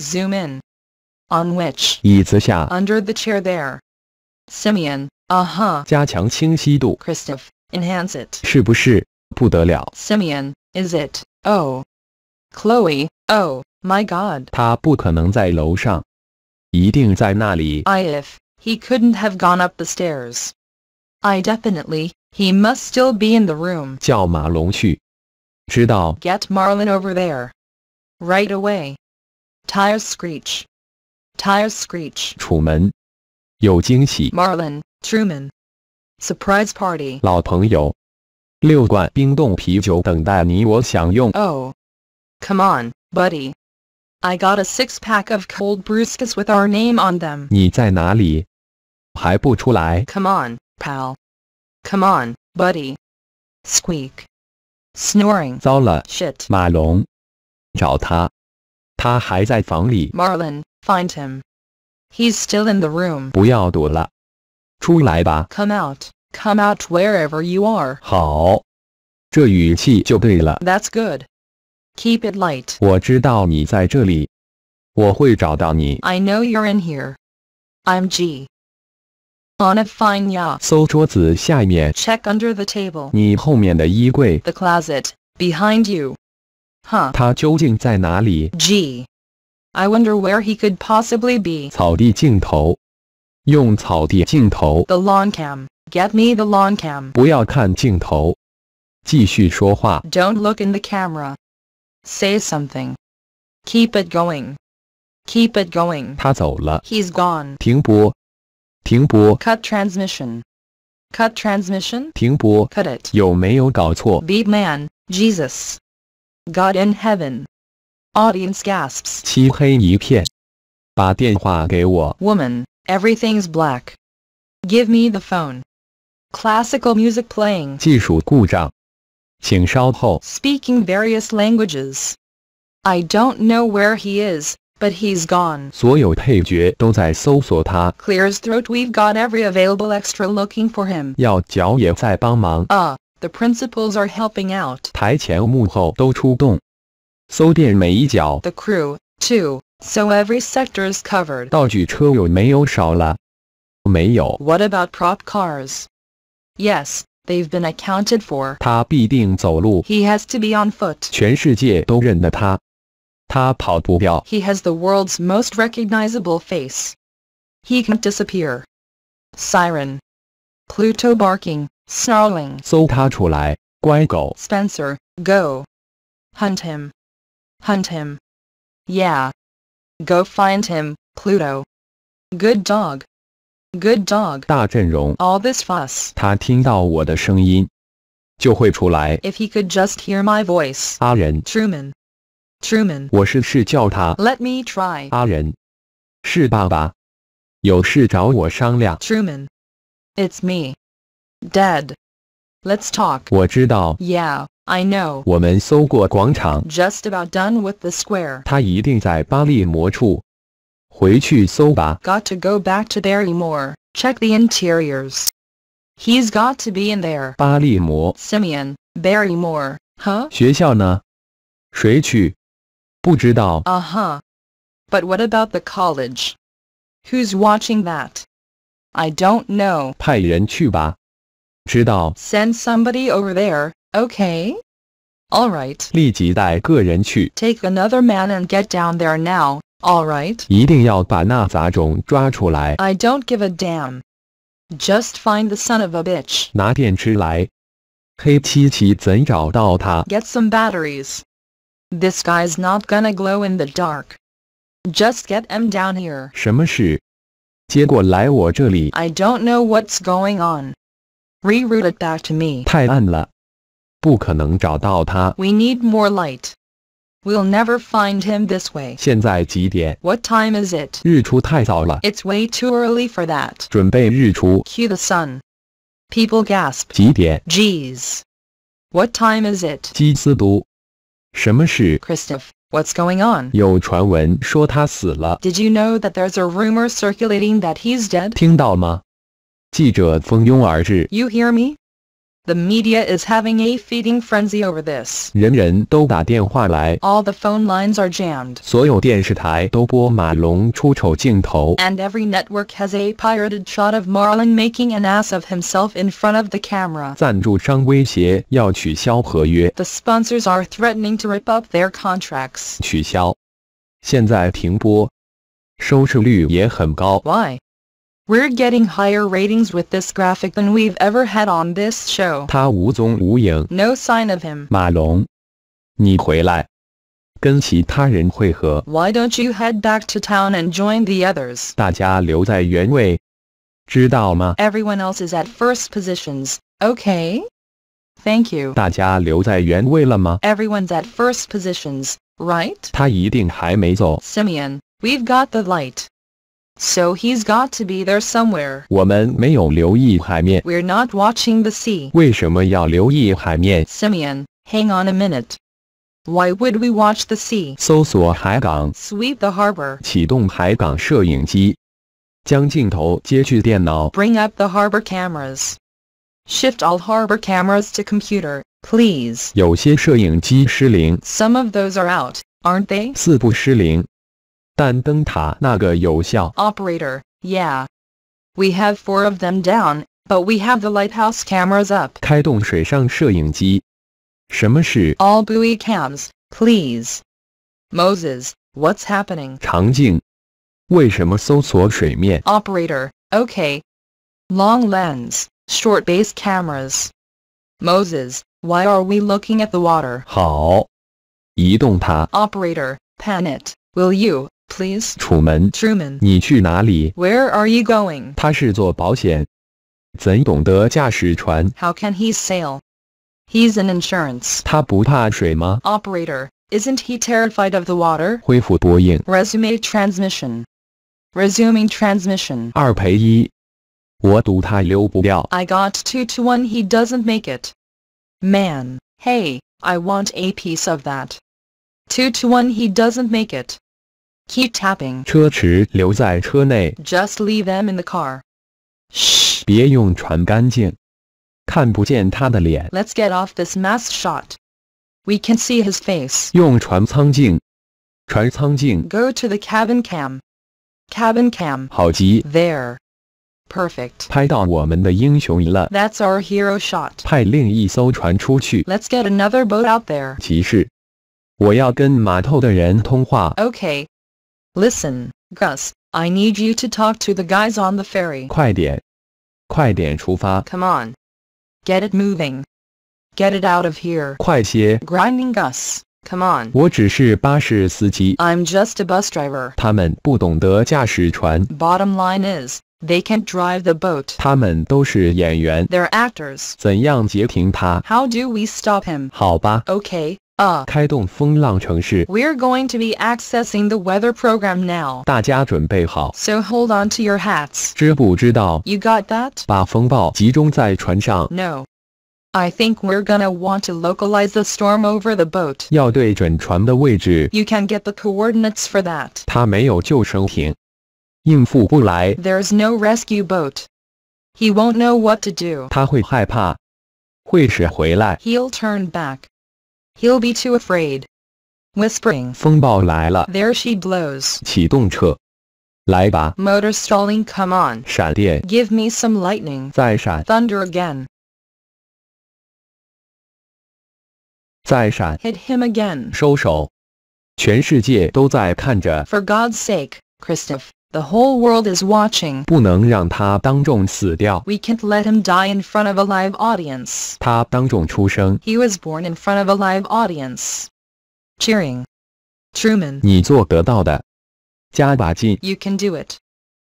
Speaker 2: Zoom in. On which? Under the chair there. Simeon. Uh-huh.
Speaker 1: 加强清晰度。
Speaker 2: Kristoff. Enhance it.
Speaker 1: 是不是？不得了。
Speaker 2: Simeon. Is it? Oh. Chloe. Oh, my God.
Speaker 1: 他不可能在楼上，一定在那里。
Speaker 2: I if he couldn't have gone up the stairs. I definitely he must still be in the room.
Speaker 1: 叫马龙去，知道。
Speaker 2: Get Marlin over there. Right away. Tires screech. Tires screech.
Speaker 1: 楚门，有惊喜。
Speaker 2: Marlin, Truman. Surprise party.
Speaker 1: 老朋友，六罐冰冻啤酒等待你，我享用。
Speaker 2: Oh, come on buddy. I got a six-pack of cold brewskis with our name on them.
Speaker 1: Come
Speaker 2: on, pal. Come on, buddy. Squeak.
Speaker 1: Snoring. 糟了！Shit. 马龙，找他，他还在房里。
Speaker 2: Marlin, find him. He's still in the room.
Speaker 1: 不要躲了，出来吧。
Speaker 2: Come out. Come out wherever you are.
Speaker 1: 好，这语气就对了。
Speaker 2: That's good. Keep it light. I know you're in here. I'm G. On a fine yacht. Check under the table.
Speaker 1: The
Speaker 2: closet behind you. Huh.
Speaker 1: 他究竟在哪里
Speaker 2: G. I wonder where he could possibly be. The lawn cam. Get me the lawn cam. do not look in the camera. Say something. Keep it going. Keep it going. he has gone.
Speaker 1: Cut
Speaker 2: transmission. Cut transmission.
Speaker 1: Cut it.
Speaker 2: Beat man, Jesus, God in heaven. Audience gasps.
Speaker 1: Woman.
Speaker 2: everything's black. Give me the phone. Classical music playing.
Speaker 1: 技术故障。Speaking
Speaker 2: various languages. I don't know where he is, but he's gone. his throat. We've got every available extra looking for him.
Speaker 1: 要角也在帮忙。Uh,
Speaker 2: the principals are helping out.
Speaker 1: The crew
Speaker 2: too. So every sector is covered. What about prop cars? Yes, They've been accounted for.
Speaker 1: He
Speaker 2: has to be on foot.
Speaker 1: He has
Speaker 2: the world's most recognizable face. He can't disappear. Siren. Pluto barking, snarling. Spencer, go. Hunt him. Hunt him. Yeah. Go find him, Pluto. Good dog. Good dog.
Speaker 1: All
Speaker 2: this fuss.
Speaker 1: if he could just hear my voice. 阿仁。Truman. Truman. Let
Speaker 2: me try. Truman. It's me. Dad. Let's talk. Yeah, I know. Just about done with the square.
Speaker 1: 他一定在巴利魔处。回去搜吧.
Speaker 2: Got to go back to there more. Check the interiors. He's got to be in there.
Speaker 1: 巴利摩
Speaker 2: Simeon Barrymore. Huh?
Speaker 1: 学校呢？谁去？不知道。
Speaker 2: Uh huh. But what about the college? Who's watching that? I don't know. Send somebody over there. Okay. All Take another man and get down there now. All I
Speaker 1: 一定要把那杂种抓出来。
Speaker 2: I don't give a damn. Just find the son of a bitch. Get some batteries. This guy's not gonna glow in the dark. Just get him down here. I do don't know what's going on. Reroute it back to me.
Speaker 1: 太暗了，不可能找到他。
Speaker 2: We need more light. We'll never find him this way. What time is it?
Speaker 1: It's
Speaker 2: way too early for that.
Speaker 1: 准备日出。
Speaker 2: Cue the sun. People gasp. Jeez. What time is it?
Speaker 1: 基斯都。什么事
Speaker 2: ？Christoph. What's going on? Did you know that there's a rumor circulating that he's dead? You hear me? The media is having a feeding frenzy over this.
Speaker 1: All
Speaker 2: the phone lines are jammed.
Speaker 1: 所有电视台都播马龙出丑镜头。
Speaker 2: And every network has a pirated shot of Marlon making an ass of himself in front of the camera. The sponsors are threatening to rip up their contracts.
Speaker 1: 取消。现在停播。收视率也很高。
Speaker 2: Why? We're getting higher ratings with this graphic than we've ever had on this show. No sign of him. Why do don't you head back to town and join the others? Everyone else is at first positions. Okay. Thank you. Everyone's at first positions, right?
Speaker 1: 他一定还没走。
Speaker 2: Simeon, we've got the light. So he's got to be there somewhere. we are not watching the sea.
Speaker 1: 为什么要留意海面
Speaker 2: ？Simeon, hang on a minute. Why would we watch the sea?
Speaker 1: Sweep the harbor. Bring up the
Speaker 2: harbor cameras. Shift all harbor cameras to computer, please.
Speaker 1: Some
Speaker 2: of those are out, aren't they?
Speaker 1: 四部失灵。但灯塔那个有效。
Speaker 2: Operator, yeah, we have four of them down, but we have the lighthouse cameras up. All buoy cams, please. Moses, what's happening? Operator, okay. Long lens, short base cameras. Moses, why are we looking at the
Speaker 1: water? 好。移动它。
Speaker 2: Operator, pan it. Will you? please? where are you going? How can he sail? He's an insurance.
Speaker 1: Operator,
Speaker 2: is isn't he terrified of the water?
Speaker 1: Resume
Speaker 2: transmission. Resuming transmission. I got two to one. He doesn't make it. Man, hey, I want a piece of that. Two to one. He doesn't make it. Keep tapping. Just leave them in the car.
Speaker 1: 嘘，别用船干净，看不见他的脸.
Speaker 2: us get off this mass shot. We can see his face. Go to the cabin cam. Cabin cam.
Speaker 1: There.
Speaker 2: Perfect.
Speaker 1: That's
Speaker 2: our hero shot. let us get another boat out there. Listen, Gus, I need you to talk to the guys on the ferry.
Speaker 1: 快点，快点出发。
Speaker 2: Come on. Get it moving. Get it out of here.
Speaker 1: 快些。
Speaker 2: Grinding Gus, come on.
Speaker 1: 我只是巴士司机。
Speaker 2: I'm just a bus driver.
Speaker 1: 他们不懂得驾驶船。
Speaker 2: Bottom line is, they can't drive the
Speaker 1: boat. 他们都是演员。They're
Speaker 2: actors.
Speaker 1: How
Speaker 2: do we stop him? 好吧。Okay, uh, are going to be accessing the weather program now. So hold on to your hats. You got that? No, I think we're gonna want to localize the
Speaker 1: storm over the boat. You
Speaker 2: can get the coordinates for that. There's no rescue boat. He won't know what to do.
Speaker 1: 他会害怕，会使回来.
Speaker 2: will turn back. He'll be too afraid. Whispering.
Speaker 1: There
Speaker 2: she blows. Motor stalling. Come on. Give me some lightning.
Speaker 1: Thunder again. Hit
Speaker 2: him again. For God's sake, Christoph. The whole world is watching.
Speaker 1: We can
Speaker 2: can't let him die in front of a live audience.
Speaker 1: He
Speaker 2: was born in front of a live audience. Cheering. Truman. you can do it.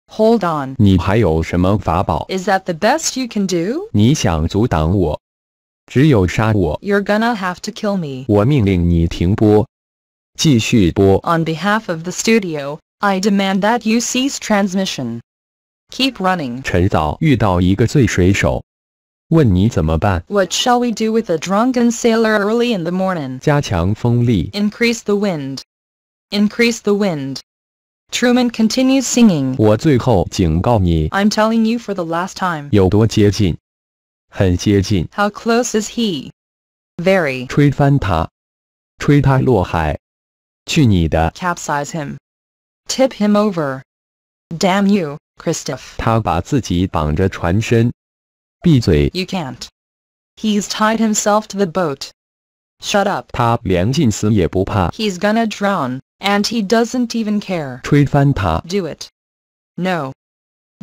Speaker 2: Hold on. Is that the best you can do?
Speaker 1: 你想阻挡我？只有杀我。
Speaker 2: You're gonna have to kill me.
Speaker 1: 我命令你停播，继续播。
Speaker 2: On behalf of the studio, I demand that you cease transmission. Keep running. What shall we do with a drunken sailor early in the morning?
Speaker 1: 加强风力。
Speaker 2: Increase the wind. Increase the wind. Truman continues singing.
Speaker 1: 我最后警告你。
Speaker 2: I'm telling you for the last time. How close is he? Very.
Speaker 1: 吹翻他，吹他落海。去你的。
Speaker 2: Capsize him. Tip him over. Damn you, Christoph.
Speaker 1: You can
Speaker 2: can't. He's tied himself to the boat. Shut up.
Speaker 1: 他连进死也不怕。
Speaker 2: He's gonna drown, and he doesn't even care.
Speaker 1: 吹翻他。
Speaker 2: Do it. No.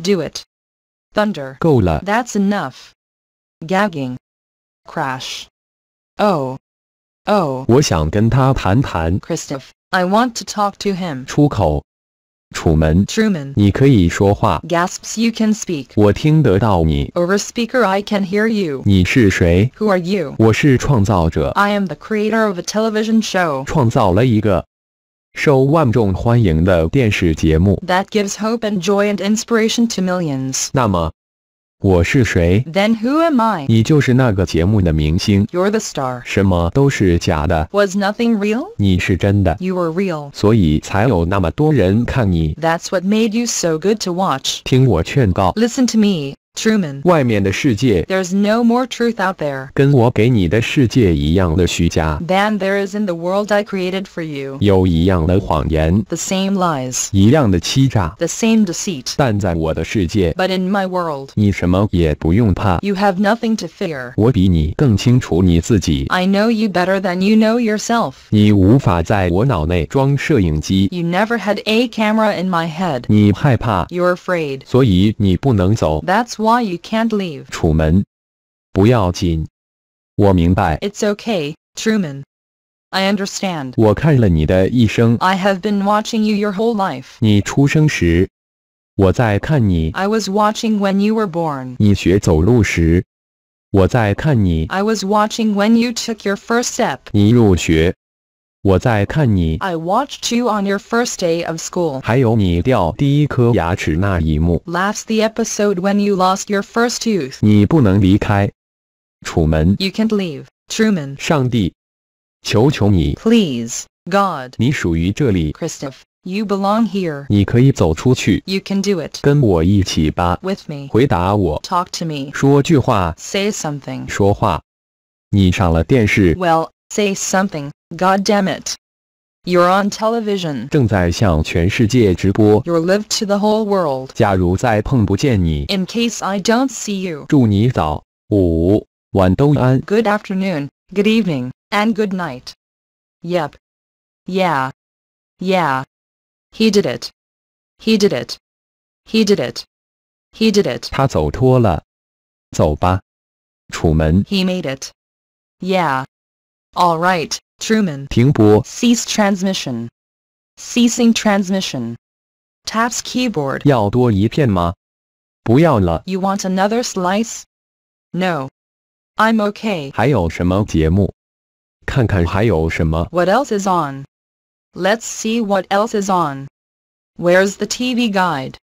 Speaker 2: Do it. Thunder. 够了。That's enough. Gagging. Crash. Oh. Oh.
Speaker 1: 我想跟他谈谈。
Speaker 2: Christoph, I want to talk to him.
Speaker 1: 出口。Truman, gasps
Speaker 2: you can speak, speak。
Speaker 1: 我听得到你。
Speaker 2: Over speaker, I can hear you,
Speaker 1: who
Speaker 2: are you, I am the
Speaker 1: creator of a
Speaker 2: television show,
Speaker 1: that gives hope and joy and inspiration to millions。那么，then
Speaker 2: who am I?
Speaker 1: you are the star.
Speaker 2: was nothing real?
Speaker 1: You were real. That's what made you so good to watch. Listen
Speaker 2: to me. Truman.
Speaker 1: there's
Speaker 2: no more truth out there. Than there is in the world I created for you.
Speaker 1: The
Speaker 2: same lies,
Speaker 1: the same But
Speaker 2: in my world, you have nothing to fear. I know you better than you know yourself. You never had a camera in my head.
Speaker 1: you are afraid, afraid，所以你不能走
Speaker 2: ，That's why you can't leave.
Speaker 1: 楚门，不要紧，我明白。
Speaker 2: It's okay, Truman. I understand.
Speaker 1: 我看了你的一生。
Speaker 2: I have been watching you your whole life.
Speaker 1: 你出生时，我在看你。
Speaker 2: I was watching when you were born.
Speaker 1: 你学走路时，我在看你。
Speaker 2: I was watching when you took your first step.
Speaker 1: 你入学，I
Speaker 2: watched you on your first day of school.
Speaker 1: 还有你掉第一颗牙齿那一幕。
Speaker 2: Laughs the episode when you lost your first tooth. You can can't leave, Truman.
Speaker 1: 上帝，求求你。
Speaker 2: Please, God.
Speaker 1: 你属于这里
Speaker 2: ，Christopher. You belong here. You can do it. With me. Talk to
Speaker 1: me.
Speaker 2: Say something.
Speaker 1: 说话。你上了电视。
Speaker 2: Well. Say something, God damn it. You're on television.
Speaker 1: you are live to the whole world. in
Speaker 2: case I don't see you. Good afternoon, good evening, and good night. Yep. Yeah. Yeah. He did it. He did it. He did it. He did it.
Speaker 1: 他走脱了。走吧。楚门。
Speaker 2: He made it. Yeah. All right, Truman. 停泊. Cease transmission. Ceasing transmission.
Speaker 1: Taps keyboard. You
Speaker 2: want another slice? No. I'm okay. What else is on? Let's see what else is on. Where's the TV guide?